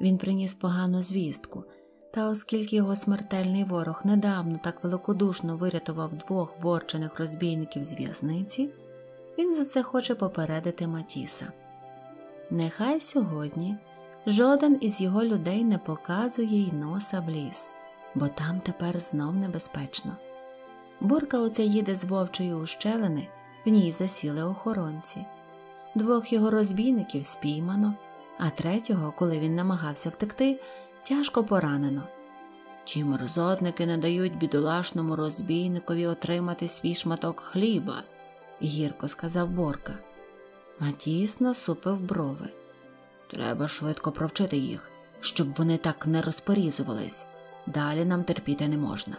Він приніс погану звістку. Та оскільки його смертельний ворог недавно так великодушно вирятував двох борчених розбійників з в'язниці, він за це хоче попередити Матіса. Нехай сьогодні жоден із його людей не показує й носа в ліс, бо там тепер знов небезпечно. Бурка оце їде з вовчої ущелини, в ній засіли охоронці. Двох його розбійників спіймано, а третього, коли він намагався втекти, тяжко поранено. Чи мерзотники не дають бідолашному розбійникові отримати свій шматок хліба, гірко сказав Борка. Матіс насупив брови. Треба швидко провчити їх, щоб вони так не розпорізувались, далі нам терпіти не можна.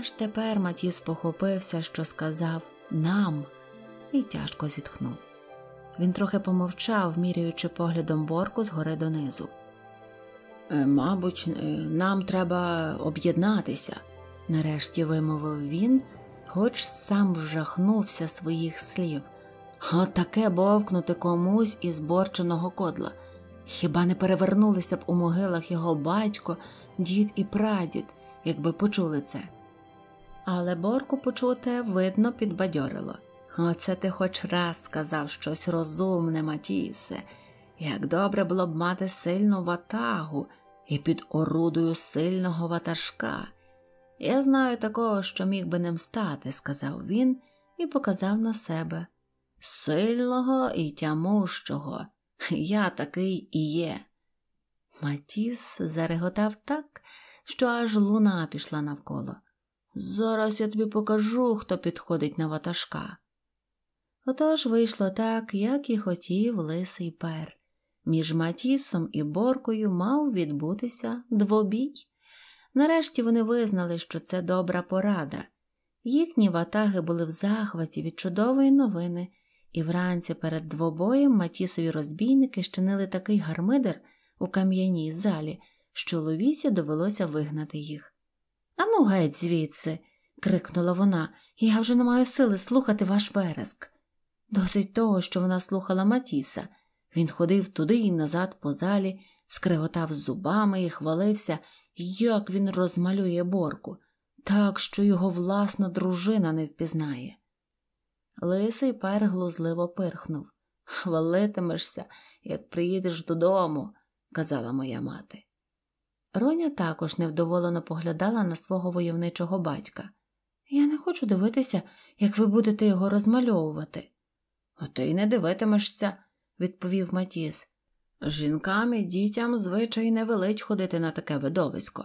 Аж тепер Матіс похопився, що сказав нам, і тяжко зітхнув. Він трохи помовчав, міряючи поглядом борку згори донизу. Е, мабуть, е, нам треба об'єднатися, нарешті вимовив він, хоч сам вжахнувся своїх слів. отаке бовкнути комусь із борченого кодла. Хіба не перевернулися б у могилах його батько, дід і прадід, якби почули це? Але борку почуте, видно, підбадьорило. Оце ти хоч раз сказав щось розумне, Матісе, як добре було б мати сильну ватагу і під орудою сильного ватажка. Я знаю такого, що міг би ним стати, сказав він і показав на себе. Сильного і тямущого, я такий і є. Матіс зареготав так, що аж луна пішла навколо. Зараз я тобі покажу, хто підходить на ватажка. Отож вийшло так, як і хотів лисий пер. Між Матісом і Боркою мав відбутися двобій. Нарешті вони визнали, що це добра порада. Їхні ватаги були в захваті від чудової новини, і вранці перед двобоєм Матісові розбійники щинили такий гармидер у кам'яній залі, що Ловісі довелося вигнати їх. Ану, геть звідси, крикнула вона, я вже не маю сили слухати ваш вереск. Досить того, що вона слухала Матіса. Він ходив туди і назад по залі, скреготав зубами і хвалився, як він розмалює борку, так що його власна дружина не впізнає. Лисий пер глузливо пирхнув. Хвалитимешся, як приїдеш додому, казала моя мати. Роня також невдоволено поглядала на свого войовничого батька. Я не хочу дивитися, як ви будете його розмальовувати. А ти й не дивитимешся, відповів Матіс. жінкам і дітям звичай не велить ходити на таке видовисько.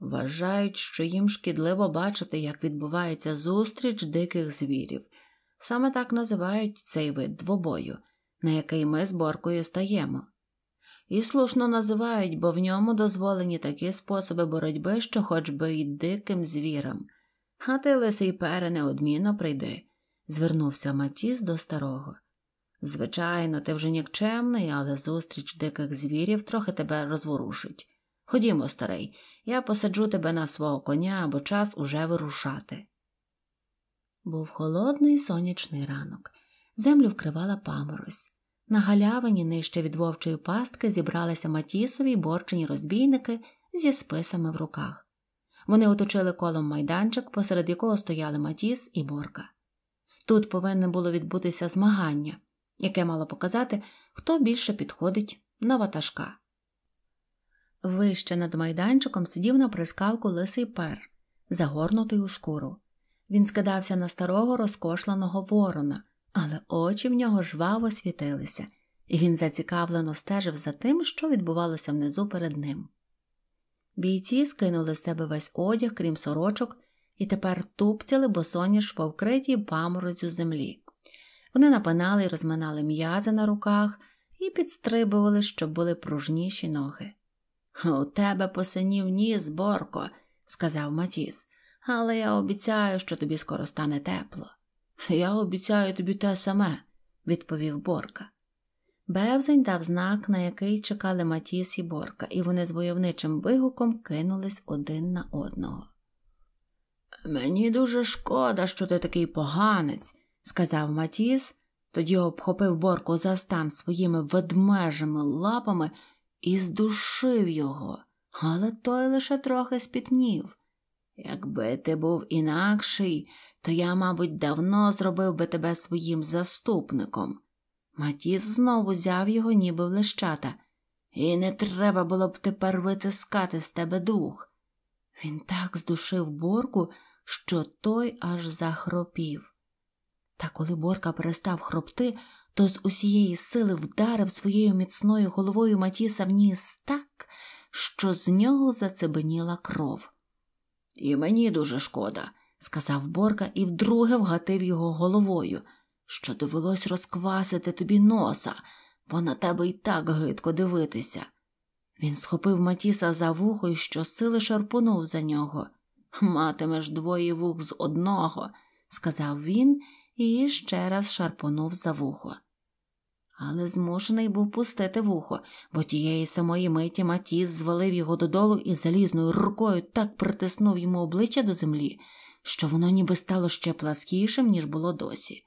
Вважають, що їм шкідливо бачити, як відбувається зустріч диких звірів. Саме так називають цей вид двобою, на який ми з боркою стаємо. І слушно називають, бо в ньому дозволені такі способи боротьби, що хоч би й диким звірам. А ти, лисий пере, неодмінно прийди, звернувся Матіс до старого. Звичайно, ти вже нікчемний, але зустріч диких звірів трохи тебе розворушить. Ходімо, старий, я посаджу тебе на свого коня, бо час уже вирушати. Був холодний сонячний ранок. Землю вкривала паморозь. На галявині нижче від вовчої пастки зібралися матісові борчені розбійники зі списами в руках. Вони оточили колом майданчик, посеред якого стояли Матіс і Борка. Тут повинне було відбутися змагання яке мало показати, хто більше підходить на ватажка. Вище над майданчиком сидів на прискалку лисий пер, загорнутий у шкуру. Він скидався на старого розкошленого ворона, але очі в нього жваво світилися, і він зацікавлено стежив за тим, що відбувалося внизу перед ним. Бійці скинули з себе весь одяг, крім сорочок, і тепер тупцяли босоніж по вкритій паморозю землі. Вони напинали і розминали м'язи на руках і підстрибували, щоб були пружніші ноги. У тебе посинів ніс, Борко, сказав Матіс, але я обіцяю, що тобі скоро стане тепло. Я обіцяю тобі те саме, відповів Борка. Бевзень дав знак, на який чекали Матіс і Борка, і вони з войовничим вигуком кинулись один на одного. Мені дуже шкода, що ти такий поганець, сказав Матіс, тоді обхопив борку за стан своїми ведмежими лапами і здушив його, але той лише трохи спітнів. Якби ти був інакший, то я, мабуть, давно зробив би тебе своїм заступником. Матіс знову взяв його, ніби в лищата, і не треба було б тепер витискати з тебе дух. Він так здушив борку, що той аж захропів. Та коли Борка перестав хропти, то з усієї сили вдарив своєю міцною головою Матіса в ніс так, що з нього зацебеніла кров. І мені дуже шкода, сказав Борка і вдруге вгатив його головою, що довелось розквасити тобі носа, бо на тебе й так гидко дивитися. Він схопив Матіса за вухо і щосили шарпонув за нього. Матимеш двоє вух з одного, сказав він і ще раз шарпонув за вухо. Але змушений був пустити вухо, бо тієї самої миті Матіс звалив його додолу і залізною рукою так притиснув йому обличчя до землі, що воно ніби стало ще пласкішим, ніж було досі.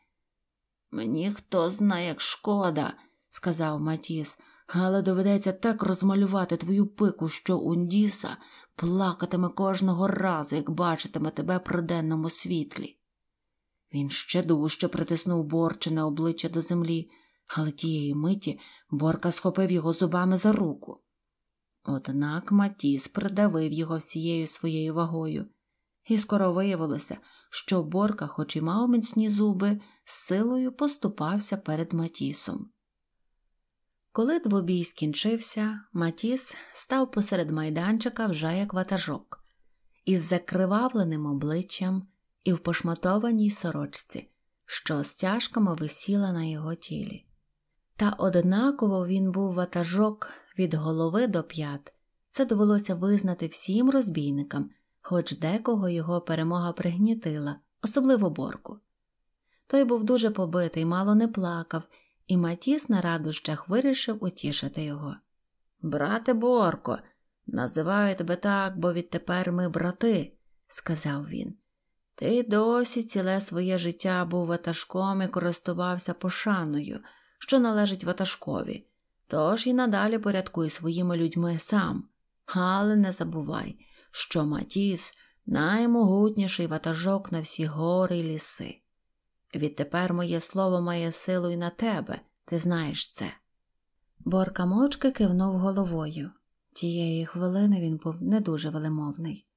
Мені хто знає, як шкода, сказав Матіс, але доведеться так розмалювати твою пику, що Ундіса плакатиме кожного разу, як бачитиме тебе при денному світлі. Він ще дужче притиснув борчине обличчя до землі, але тієї миті борка схопив його зубами за руку. Однак Матіс придавив його всією своєю вагою, і скоро виявилося, що борка, хоч і мав міцні зуби, з силою поступався перед Матісом. Коли двобій скінчився, Матіс став посеред майданчика вже як ватажок, із закривавленим обличчям, і в пошматованій сорочці, що стяжками висіла на його тілі. Та однаково він був ватажок від голови до п'ят. Це довелося визнати всім розбійникам, хоч декого його перемога пригнітила, особливо борку. Той був дуже побитий, мало не плакав, і Матіс на радощах вирішив утішити його. Брате Борко, називаю тебе так, бо відтепер ми брати, сказав він. Ти досі ціле своє життя був ватажком і користувався пошаною, що належить ватажкові, тож і надалі порядкуй своїми людьми сам. Але не забувай, що Матіс наймогутніший ватажок на всі гори і ліси. Відтепер моє слово має силу і на тебе, ти знаєш це. Борка мовчки кивнув головою. Тієї хвилини він був не дуже велимовний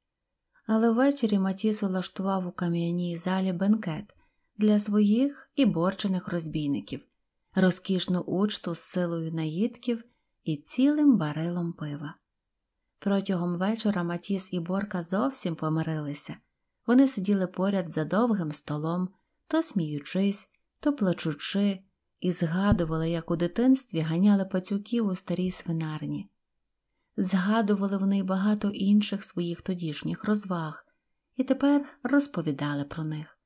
але ввечері Матіс улаштував у кам'яній залі бенкет для своїх і борчених розбійників, розкішну учту з силою наїдків і цілим барилом пива. Протягом вечора Матіс і Борка зовсім помирилися. Вони сиділи поряд за довгим столом, то сміючись, то плачучи, і згадували, як у дитинстві ганяли пацюків у старій свинарні згадували вони багато інших своїх тодішніх розваг і тепер розповідали про них.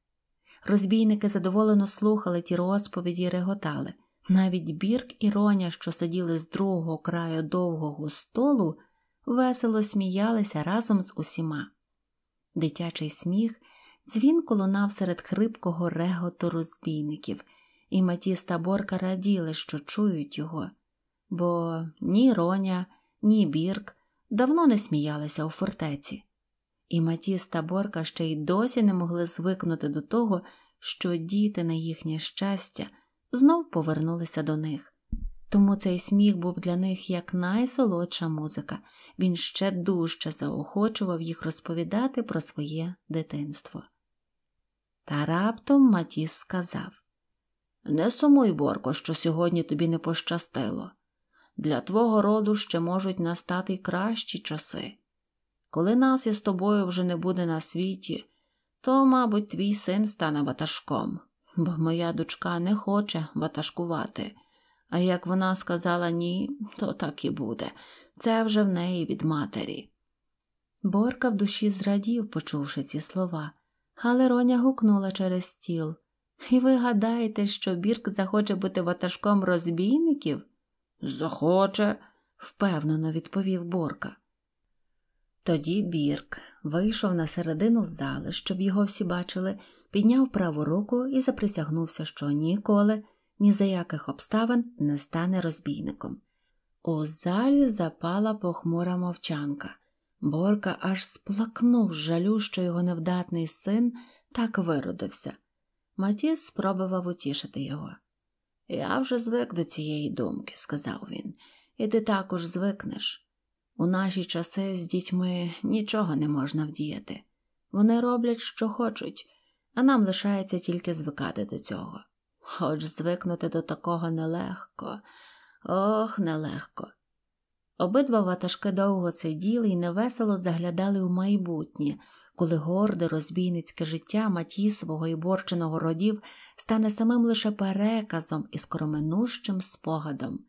Розбійники задоволено слухали ті розповіді й реготали. Навіть Бірк і Роня, що сиділи з другого краю довгого столу, весело сміялися разом з усіма. Дитячий сміх дзвінко лунав серед хрипкого реготу розбійників, і Матіс та Борка раділи, що чують його, бо ні Роня, ні бірк давно не сміялися у фортеці, і Матіс та Борка ще й досі не могли звикнути до того, що діти на їхнє щастя знов повернулися до них. Тому цей сміх був для них як найсолодша музика, він ще дужче заохочував їх розповідати про своє дитинство. Та раптом Матіс сказав Не сумуй, Борко, що сьогодні тобі не пощастило. Для твого роду ще можуть настати кращі часи. Коли нас із тобою вже не буде на світі, то, мабуть, твій син стане ватажком, бо моя дочка не хоче ватажкувати. А як вона сказала ні, то так і буде. Це вже в неї від матері. Борка в душі зрадів, почувши ці слова, але Роня гукнула через стіл. І ви гадаєте, що Бірк захоче бути ватажком розбійників? Захоче, впевнено відповів Борка. Тоді Бірк вийшов на середину зали, щоб його всі бачили, підняв праву руку і заприсягнувся, що ніколи, ні за яких обставин не стане розбійником. У залі запала похмура мовчанка. Борка аж сплакнув з жалю, що його невдатний син так виродився. Матіс спробував утішити його. Я вже звик до цієї думки, сказав він, і ти також звикнеш. У наші часи з дітьми нічого не можна вдіяти. Вони роблять, що хочуть, а нам лишається тільки звикати до цього. Хоч звикнути до такого нелегко, ох, нелегко. Обидва ватажки довго сиділи і невесело заглядали в майбутнє коли горде розбійницьке життя Матісового і борченого родів стане самим лише переказом і скороминущим спогадом.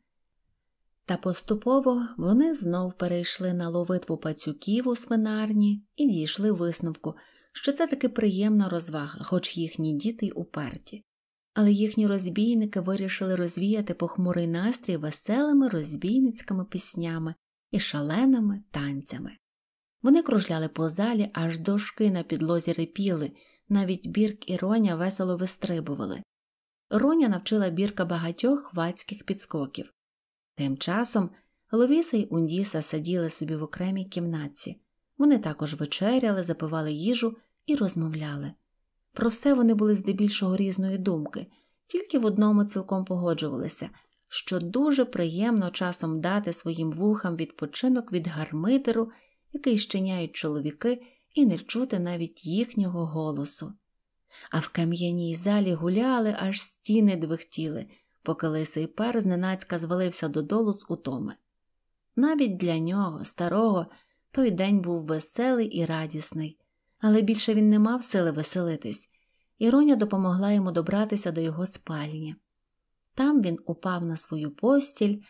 Та поступово вони знов перейшли на ловитву пацюків у свинарні і дійшли висновку, що це таки приємна розвага, хоч їхні діти й уперті. Але їхні розбійники вирішили розвіяти похмурий настрій веселими розбійницькими піснями і шаленими танцями. Вони кружляли по залі, аж дошки на підлозі рипіли, навіть бірк і Роня весело вистрибували. Роня навчила бірка багатьох хвацьких підскоків. Тим часом Ловіса й Ундіса сиділи собі в окремій кімнатці. Вони також вечеряли, запивали їжу і розмовляли. Про все вони були здебільшого різної думки, тільки в одному цілком погоджувалися, що дуже приємно часом дати своїм вухам відпочинок від гармитеру який щиняють чоловіки, і не чути навіть їхнього голосу. А в кам'яній залі гуляли, аж стіни двихтіли, поки лисий пар зненацька звалився додолу з утоми. Навіть для нього, старого, той день був веселий і радісний, але більше він не мав сили веселитись, Іроня допомогла йому добратися до його спальні. Там він упав на свою постіль,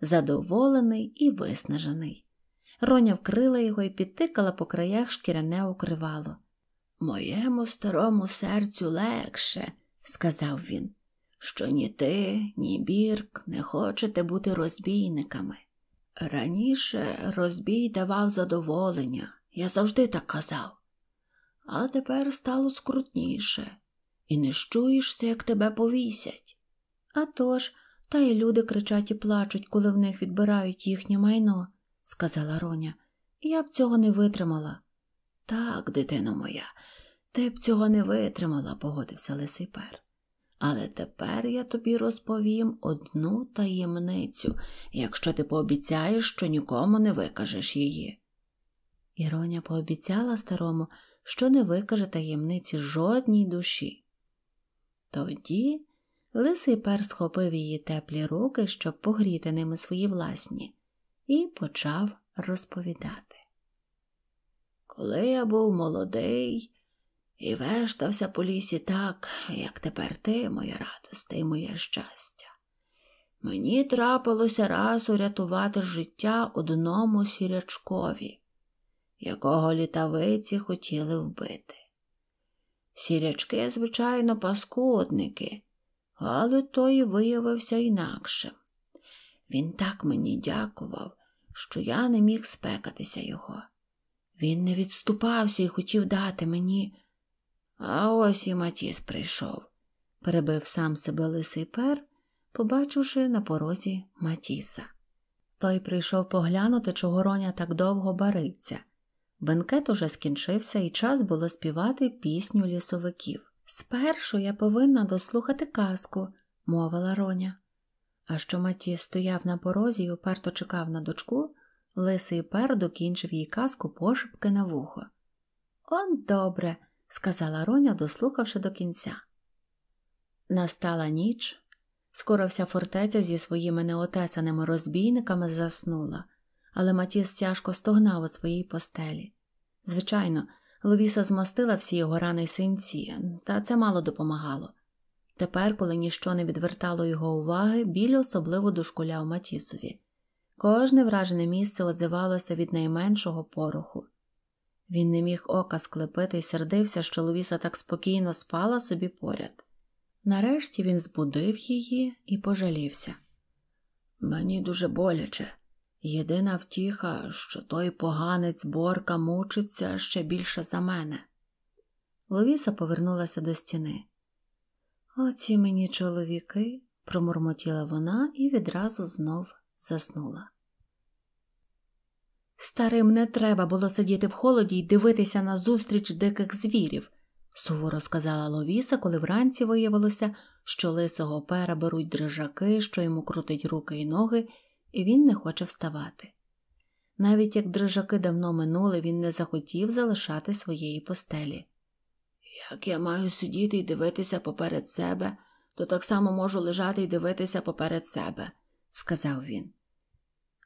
задоволений і виснажений. Роня вкрила його і підтикала по краях шкіряне укривало. Моєму старому серцю легше, сказав він, що ні ти, ні Бірк не хочете бути розбійниками. Раніше розбій давав задоволення, я завжди так казав. А тепер стало скрутніше, і не щуєшся, як тебе повісять. А тож, та й люди кричать і плачуть, коли в них відбирають їхнє майно сказала Роня. Я б цього не витримала. Так, дитино моя, ти б цього не витримала, погодився Лисий Пер. Але тепер я тобі розповім одну таємницю, якщо ти пообіцяєш, що нікому не викажеш її. Іроня пообіцяла старому, що не викаже таємниці жодній душі. Тоді лисий пер схопив її теплі руки, щоб погріти ними свої власні і почав розповідати. Коли я був молодий і вештався по лісі так, як тепер ти, моя радость і моє щастя, мені трапилося раз урятувати життя одному сірячкові, якого літавиці хотіли вбити. Сірячки, звичайно, паскудники, але той виявився інакшим. Він так мені дякував, що я не міг спекатися його. Він не відступався і хотів дати мені. А ось і Матіс прийшов, перебив сам себе лисий пер, побачивши на порозі Матіса. Той прийшов поглянути, чого роня так довго бариться. Бенкет уже скінчився, і час було співати пісню лісовиків. Спершу я повинна дослухати казку, мовила роня. А що Матіс стояв на порозі і уперто чекав на дочку, лисий пер докінчив їй казку пошепки на вухо. От добре, сказала Роня, дослухавши до кінця. Настала ніч, скоро вся фортеця зі своїми неотесаними розбійниками заснула, але Матіс тяжко стогнав у своїй постелі. Звичайно, Ловіса змастила всі його рани й синці, та це мало допомагало. Тепер, коли ніщо не відвертало його уваги, біль особливо дошкуляв Матісові. Кожне вражене місце озивалося від найменшого пороху. Він не міг ока склепити і сердився, що ловіса так спокійно спала собі поряд. Нарешті він збудив її і пожалівся. Мені дуже боляче. Єдина втіха, що той поганець Борка мучиться ще більше за мене. Ловіса повернулася до стіни. Оці мені чоловіки, промурмотіла вона і відразу знов заснула. Старим не треба було сидіти в холоді й дивитися на зустріч диких звірів, суворо сказала Ловіса, коли вранці виявилося, що лисого пера беруть дрижаки, що йому крутить руки і ноги, і він не хоче вставати. Навіть як дрижаки давно минули, він не захотів залишати своєї постелі. Як я маю сидіти і дивитися поперед себе, то так само можу лежати і дивитися поперед себе, сказав він.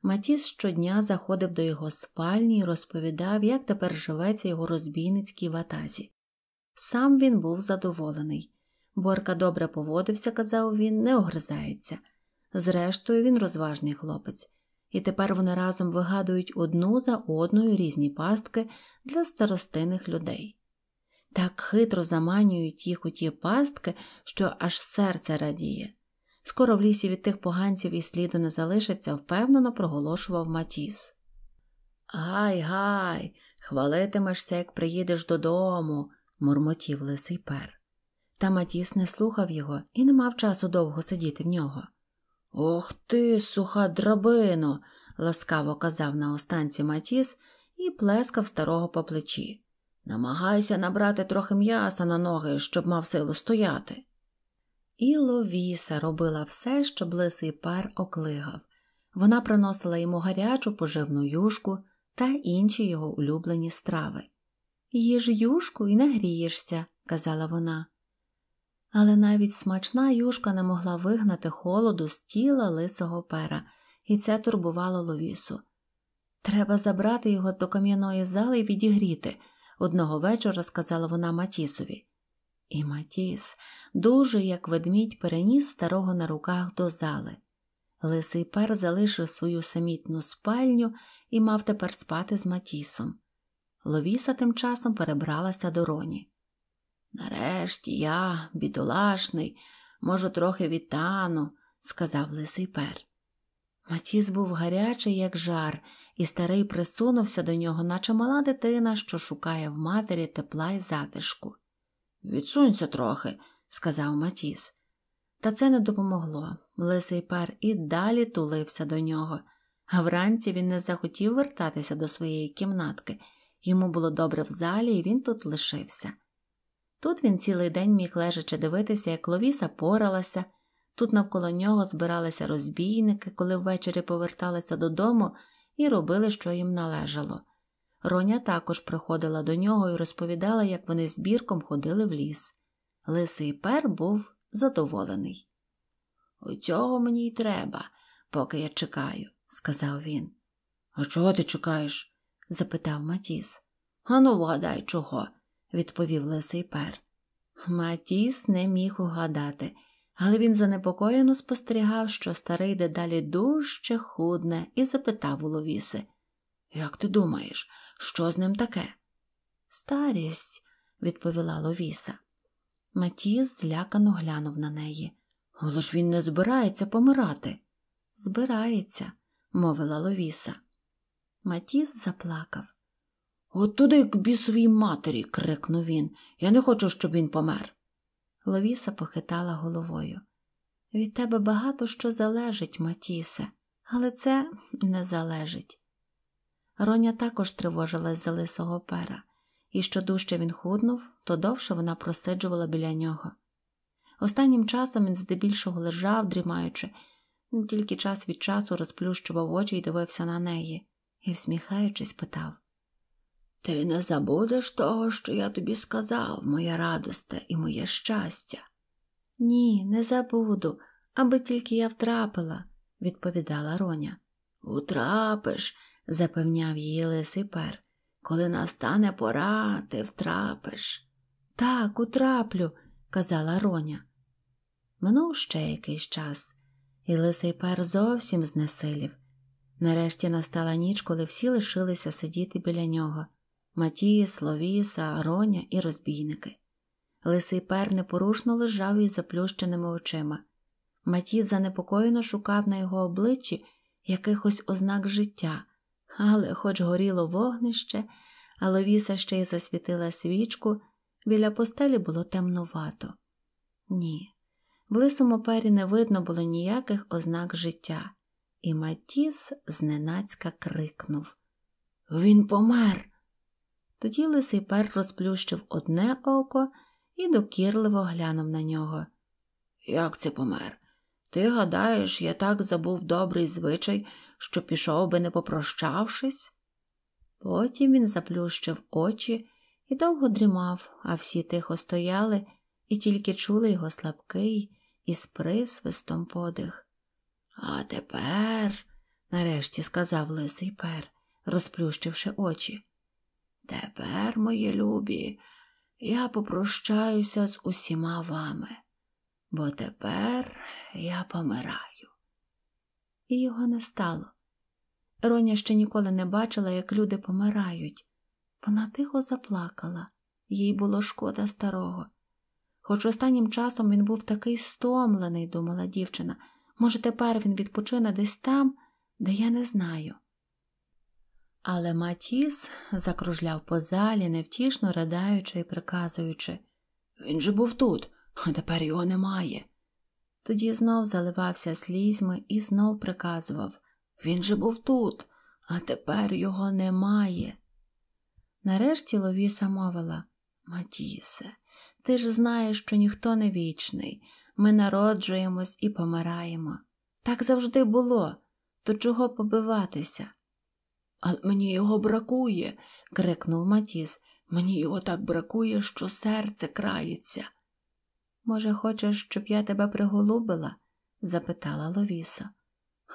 Матіс щодня заходив до його спальні і розповідав, як тепер живеться його розбійницькій ватазі. Сам він був задоволений. Борка добре поводився, казав він, не огризається. Зрештою, він розважний хлопець, і тепер вони разом вигадують одну за одною різні пастки для старостинних людей так хитро заманюють їх у ті пастки, що аж серце радіє. Скоро в лісі від тих поганців і сліду не залишиться, впевнено проголошував Матіс. Гай, гай, хвалитимешся, як приїдеш додому, мурмотів лисий пер. Та Матіс не слухав його і не мав часу довго сидіти в нього. Ох ти, суха драбино, ласкаво казав на останці Матіс і плескав старого по плечі. Намагайся набрати трохи м'яса на ноги, щоб мав силу стояти. І Ловіса робила все, щоб лисий пер оклигав. Вона приносила йому гарячу поживну юшку та інші його улюблені страви. Їж юшку і нагрієшся, казала вона. Але навіть смачна юшка не могла вигнати холоду з тіла лисого пера, і це турбувало Ловісу. Треба забрати його до кам'яної зали і відігріти, одного вечора сказала вона Матісові. І Матіс дуже, як ведмідь, переніс старого на руках до зали. Лисий пер залишив свою самітну спальню і мав тепер спати з Матісом. Ловіса тим часом перебралася до роні. Нарешті я, бідолашний, можу, трохи вітану, сказав лисий пер. Матіс був гарячий, як жар, і старий присунувся до нього, наче мала дитина, що шукає в матері тепла й затишку. Відсунься трохи, сказав Матіс. Та це не допомогло. Лисий пер і далі тулився до нього, а вранці він не захотів вертатися до своєї кімнатки. Йому було добре в залі, і він тут лишився. Тут він цілий день міг лежачи дивитися, як ловіса поралася, тут навколо нього збиралися розбійники, коли ввечері поверталися додому, і робили, що їм належало. Роня також приходила до нього і розповідала, як вони з бірком ходили в ліс. Лисий пер був задоволений. Цього мені й треба, поки я чекаю, сказав він. А чого ти чекаєш? запитав Матіс. Ану, вгадай, чого, відповів лисий пер. Матіс не міг угадати але він занепокоєно спостерігав, що старий дедалі дужче худне, і запитав у Ловіси Як ти думаєш, що з ним таке? Старість, відповіла Ловіса. Матіс злякано глянув на неї. Але ж він не збирається помирати. Збирається, мовила Ловіса. Матіс заплакав. «От туди к бісовій матері. крикнув він. Я не хочу, щоб він помер. Ловіса похитала головою. Від тебе багато що залежить, Матісе, але це не залежить. Роня також тривожилась за лисого пера, і що дужче він худнув, то довше вона просиджувала біля нього. Останнім часом він здебільшого лежав, дрімаючи, тільки час від часу розплющував очі і дивився на неї, і, всміхаючись, питав ти не забудеш того, що я тобі сказав, моя радосте і моє щастя. Ні, не забуду, аби тільки я втрапила, відповідала Роня. Утрапиш, запевняв її лисий пер. Коли настане пора, ти втрапиш. Так, утраплю, казала Роня. Минув ще якийсь час, і лисий пер зовсім знесилів. Нарешті настала ніч, коли всі лишилися сидіти біля нього. Матії, Словіса, Ароня і розбійники. Лисий пер непорушно лежав із заплющеними очима. Матій занепокоєно шукав на його обличчі якихось ознак життя, але, хоч горіло вогнище, а Ловіса ще й засвітила свічку, біля постелі було темнувато. Ні, в лисому пері не видно було ніяких ознак життя, і Матіс зненацька крикнув Він помер! Тоді лисий пер розплющив одне око і докірливо глянув на нього. Як це помер? Ти гадаєш, я так забув добрий звичай, що пішов би не попрощавшись? Потім він заплющив очі і довго дрімав, а всі тихо стояли і тільки чули його слабкий із присвистом подих. А тепер, нарешті сказав лисий пер, розплющивши очі. Тепер, мої любі, я попрощаюся з усіма вами, бо тепер я помираю. І його не стало. Роня ще ніколи не бачила, як люди помирають. Вона тихо заплакала, їй було шкода старого. Хоч останнім часом він був такий стомлений, думала дівчина. Може, тепер він відпочине десь там, де я не знаю. Але Матіс закружляв по залі, невтішно радаючи і приказуючи Він же був тут, а тепер його немає. Тоді знов заливався слізьми і знов приказував Він же був тут, а тепер його немає. Нарешті Ловіса мовила Матісе, ти ж знаєш, що ніхто не вічний. Ми народжуємось і помираємо. Так завжди було. То чого побиватися? Але мені його бракує, крикнув Матіс. Мені його так бракує, що серце крається. Може, хочеш, щоб я тебе приголубила? запитала Ловіса.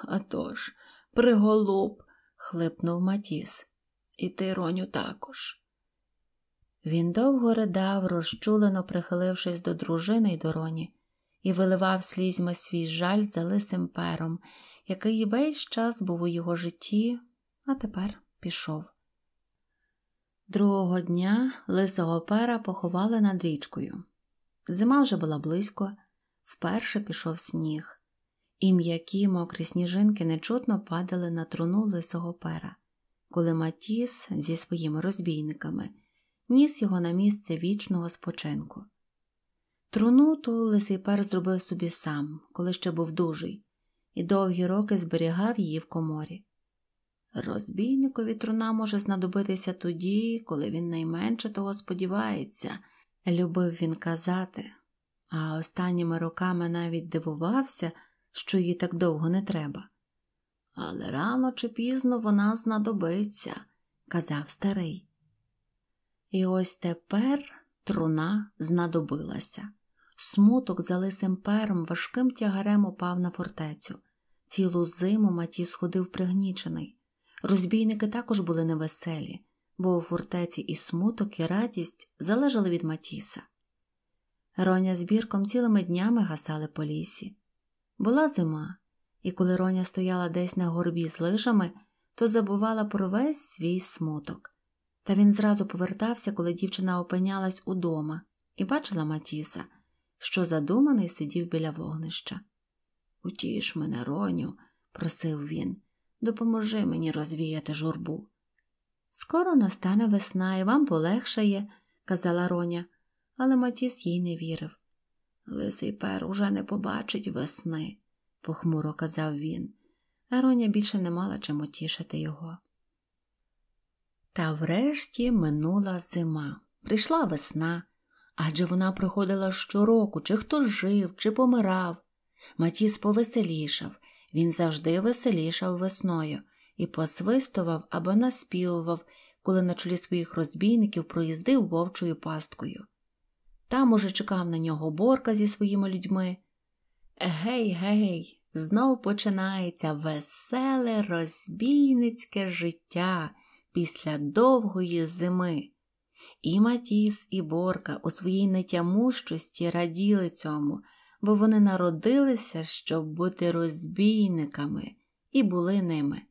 Атож, приголуб, хлипнув Матіс. І ти, Роню, також. Він довго ридав, розчулено прихилившись до дружини й до Роні, і виливав слізьми свій жаль за лисим пером, який весь час був у його житті а тепер пішов. Другого дня лисого пера поховали над річкою. Зима вже була близько, вперше пішов сніг, і м'які мокрі сніжинки нечутно падали на труну лисого пера, коли Матіс зі своїми розбійниками ніс його на місце вічного спочинку. Труну ту лисий пер зробив собі сам, коли ще був дужий, і довгі роки зберігав її в коморі. Розбійникові труна може знадобитися тоді, коли він найменше того сподівається, любив він казати, а останніми роками навіть дивувався, що їй так довго не треба. Але рано чи пізно вона знадобиться, казав старий. І ось тепер труна знадобилася. Смуток за лисим пером важким тягарем упав на фортецю. Цілу зиму Матіс ходив пригнічений. Розбійники також були невеселі, бо у фортеці і смуток, і радість залежали від Матіса. Роня з бірком цілими днями гасали по лісі. Була зима, і коли Роня стояла десь на горбі з лижами, то забувала про весь свій смуток. Та він зразу повертався, коли дівчина опинялась удома, і бачила Матіса, що задуманий сидів біля вогнища. Утіш мене, Роню, просив він допоможи мені розвіяти журбу. Скоро настане весна і вам полегшає, казала Роня, але Матіс їй не вірив. Лисий пер уже не побачить весни, похмуро казав він, а Роня більше не мала чим утішити його. Та врешті минула зима. Прийшла весна, адже вона приходила щороку, чи хто жив, чи помирав. Матіс повеселішав він завжди веселішав весною і посвистував або наспівував, коли на чолі своїх розбійників проїздив вовчою пасткою. Там уже чекав на нього борка зі своїми людьми. Гей, гей, знов починається веселе розбійницьке життя після довгої зими. І Матіс, і Борка у своїй нетямущості раділи цьому, бо вони народилися, щоб бути розбійниками і були ними.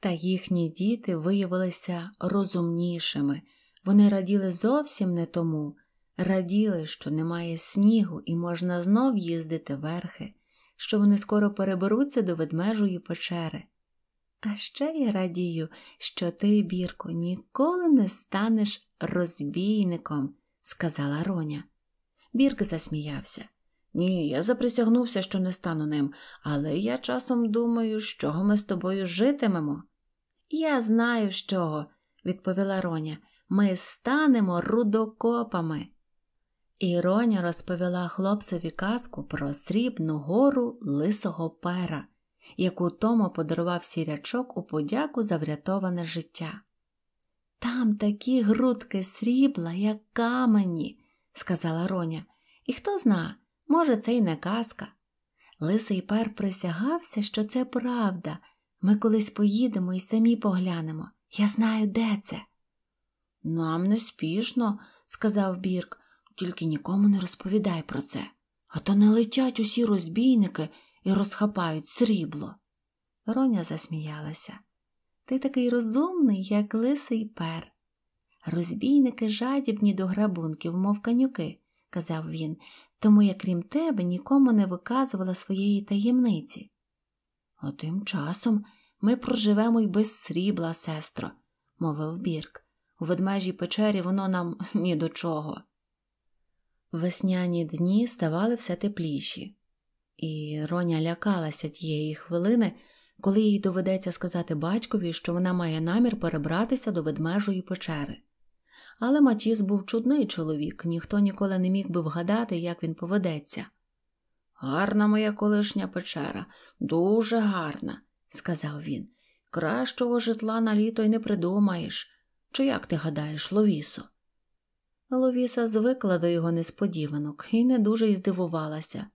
Та їхні діти виявилися розумнішими, вони раділи зовсім не тому, раділи, що немає снігу і можна знов їздити верхи, що вони скоро переберуться до ведмежої печери. А ще я радію, що ти, Бірко, ніколи не станеш розбійником, сказала Роня. Бірк засміявся. Ні, я заприсягнувся, що не стану ним, але я часом думаю, з чого ми з тобою житимемо. Я знаю, з чого, відповіла Роня. Ми станемо рудокопами. І Роня розповіла хлопцеві казку про срібну гору лисого пера, яку тому подарував сірячок у подяку за врятоване життя. Там такі грудки срібла, як камені, сказала Роня. І хто зна, Може, це й не казка. Лисий пер присягався, що це правда. Ми колись поїдемо і самі поглянемо. Я знаю, де це. Нам не спішно, сказав Бірк, тільки нікому не розповідай про це. А то не летять усі розбійники і розхапають срібло. Роня засміялася. Ти такий розумний, як лисий пер. Розбійники жадібні до грабунків, мов канюки, казав він, тому я, крім тебе, нікому не виказувала своєї таємниці. А тим часом ми проживемо й без срібла, сестро, мовив Бірк. У ведмежій печері воно нам ні до чого. Весняні дні ставали все тепліші, і Роня лякалася тієї хвилини, коли їй доведеться сказати батькові, що вона має намір перебратися до ведмежої печери але Матіс був чудний чоловік, ніхто ніколи не міг би вгадати, як він поведеться. Гарна моя колишня печера, дуже гарна, сказав він. Кращого житла на літо й не придумаєш. Чи як ти гадаєш, Ловісо? Ловіса звикла до його несподіванок і не дуже й здивувалася.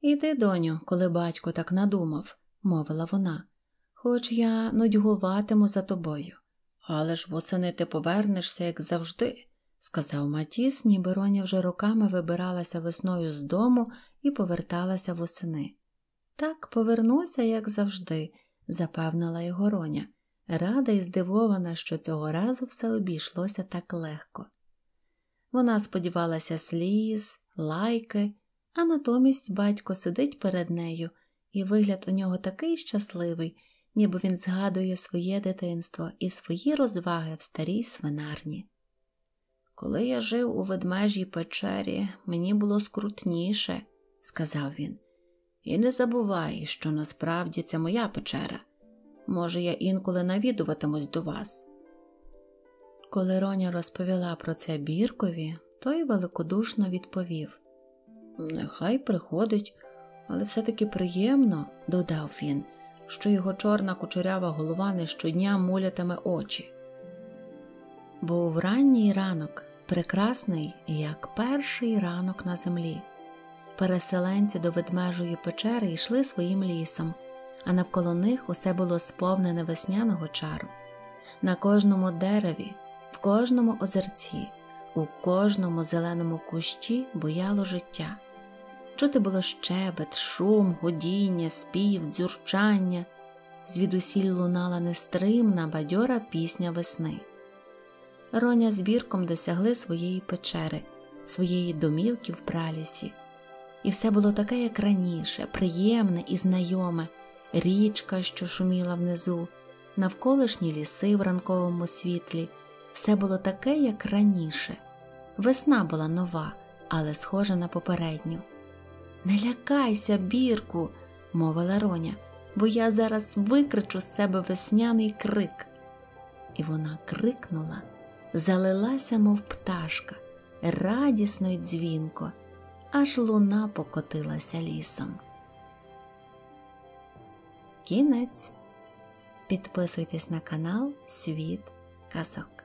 Іди, доню, коли батько так надумав, мовила вона, хоч я нудьгуватиму за тобою. Але ж восени ти повернешся, як завжди, сказав Матіс, ніби Роня вже роками вибиралася весною з дому і поверталася восени. Так повернуся, як завжди, запевнила його Роня, рада і здивована, що цього разу все обійшлося так легко. Вона сподівалася сліз, лайки, а натомість батько сидить перед нею, і вигляд у нього такий щасливий ніби він згадує своє дитинство і свої розваги в старій свинарні. Коли я жив у ведмежій печері, мені було скрутніше, сказав він, і не забувай, що насправді це моя печера. Може, я інколи навідуватимусь до вас. Коли Роня розповіла про це Біркові, той великодушно відповів Нехай приходить, але все таки приємно, додав він, що його чорна кучерява голова не щодня мулятиме очі. Був ранній ранок, прекрасний, як перший ранок на землі. Переселенці до ведмежої печери йшли своїм лісом, а навколо них усе було сповнене весняного чару. На кожному дереві, в кожному озерці, у кожному зеленому кущі бояло життя. Чути було щебет, шум, гудіння, спів, дзюрчання, звідусіль лунала нестримна бадьора пісня весни. Роня з бірком досягли своєї печери, своєї домівки в пралісі, і все було таке, як раніше, приємне і знайоме, річка, що шуміла внизу, навколишні ліси в ранковому світлі, все було таке, як раніше. Весна була нова, але схожа на попередню. Не лякайся, бірку, мовила Роня, бо я зараз викричу з себе весняний крик. І вона крикнула, залилася, мов пташка, радісно й дзвінко, аж луна покотилася лісом. Кінець. Підписуйтесь на канал Світ Казок.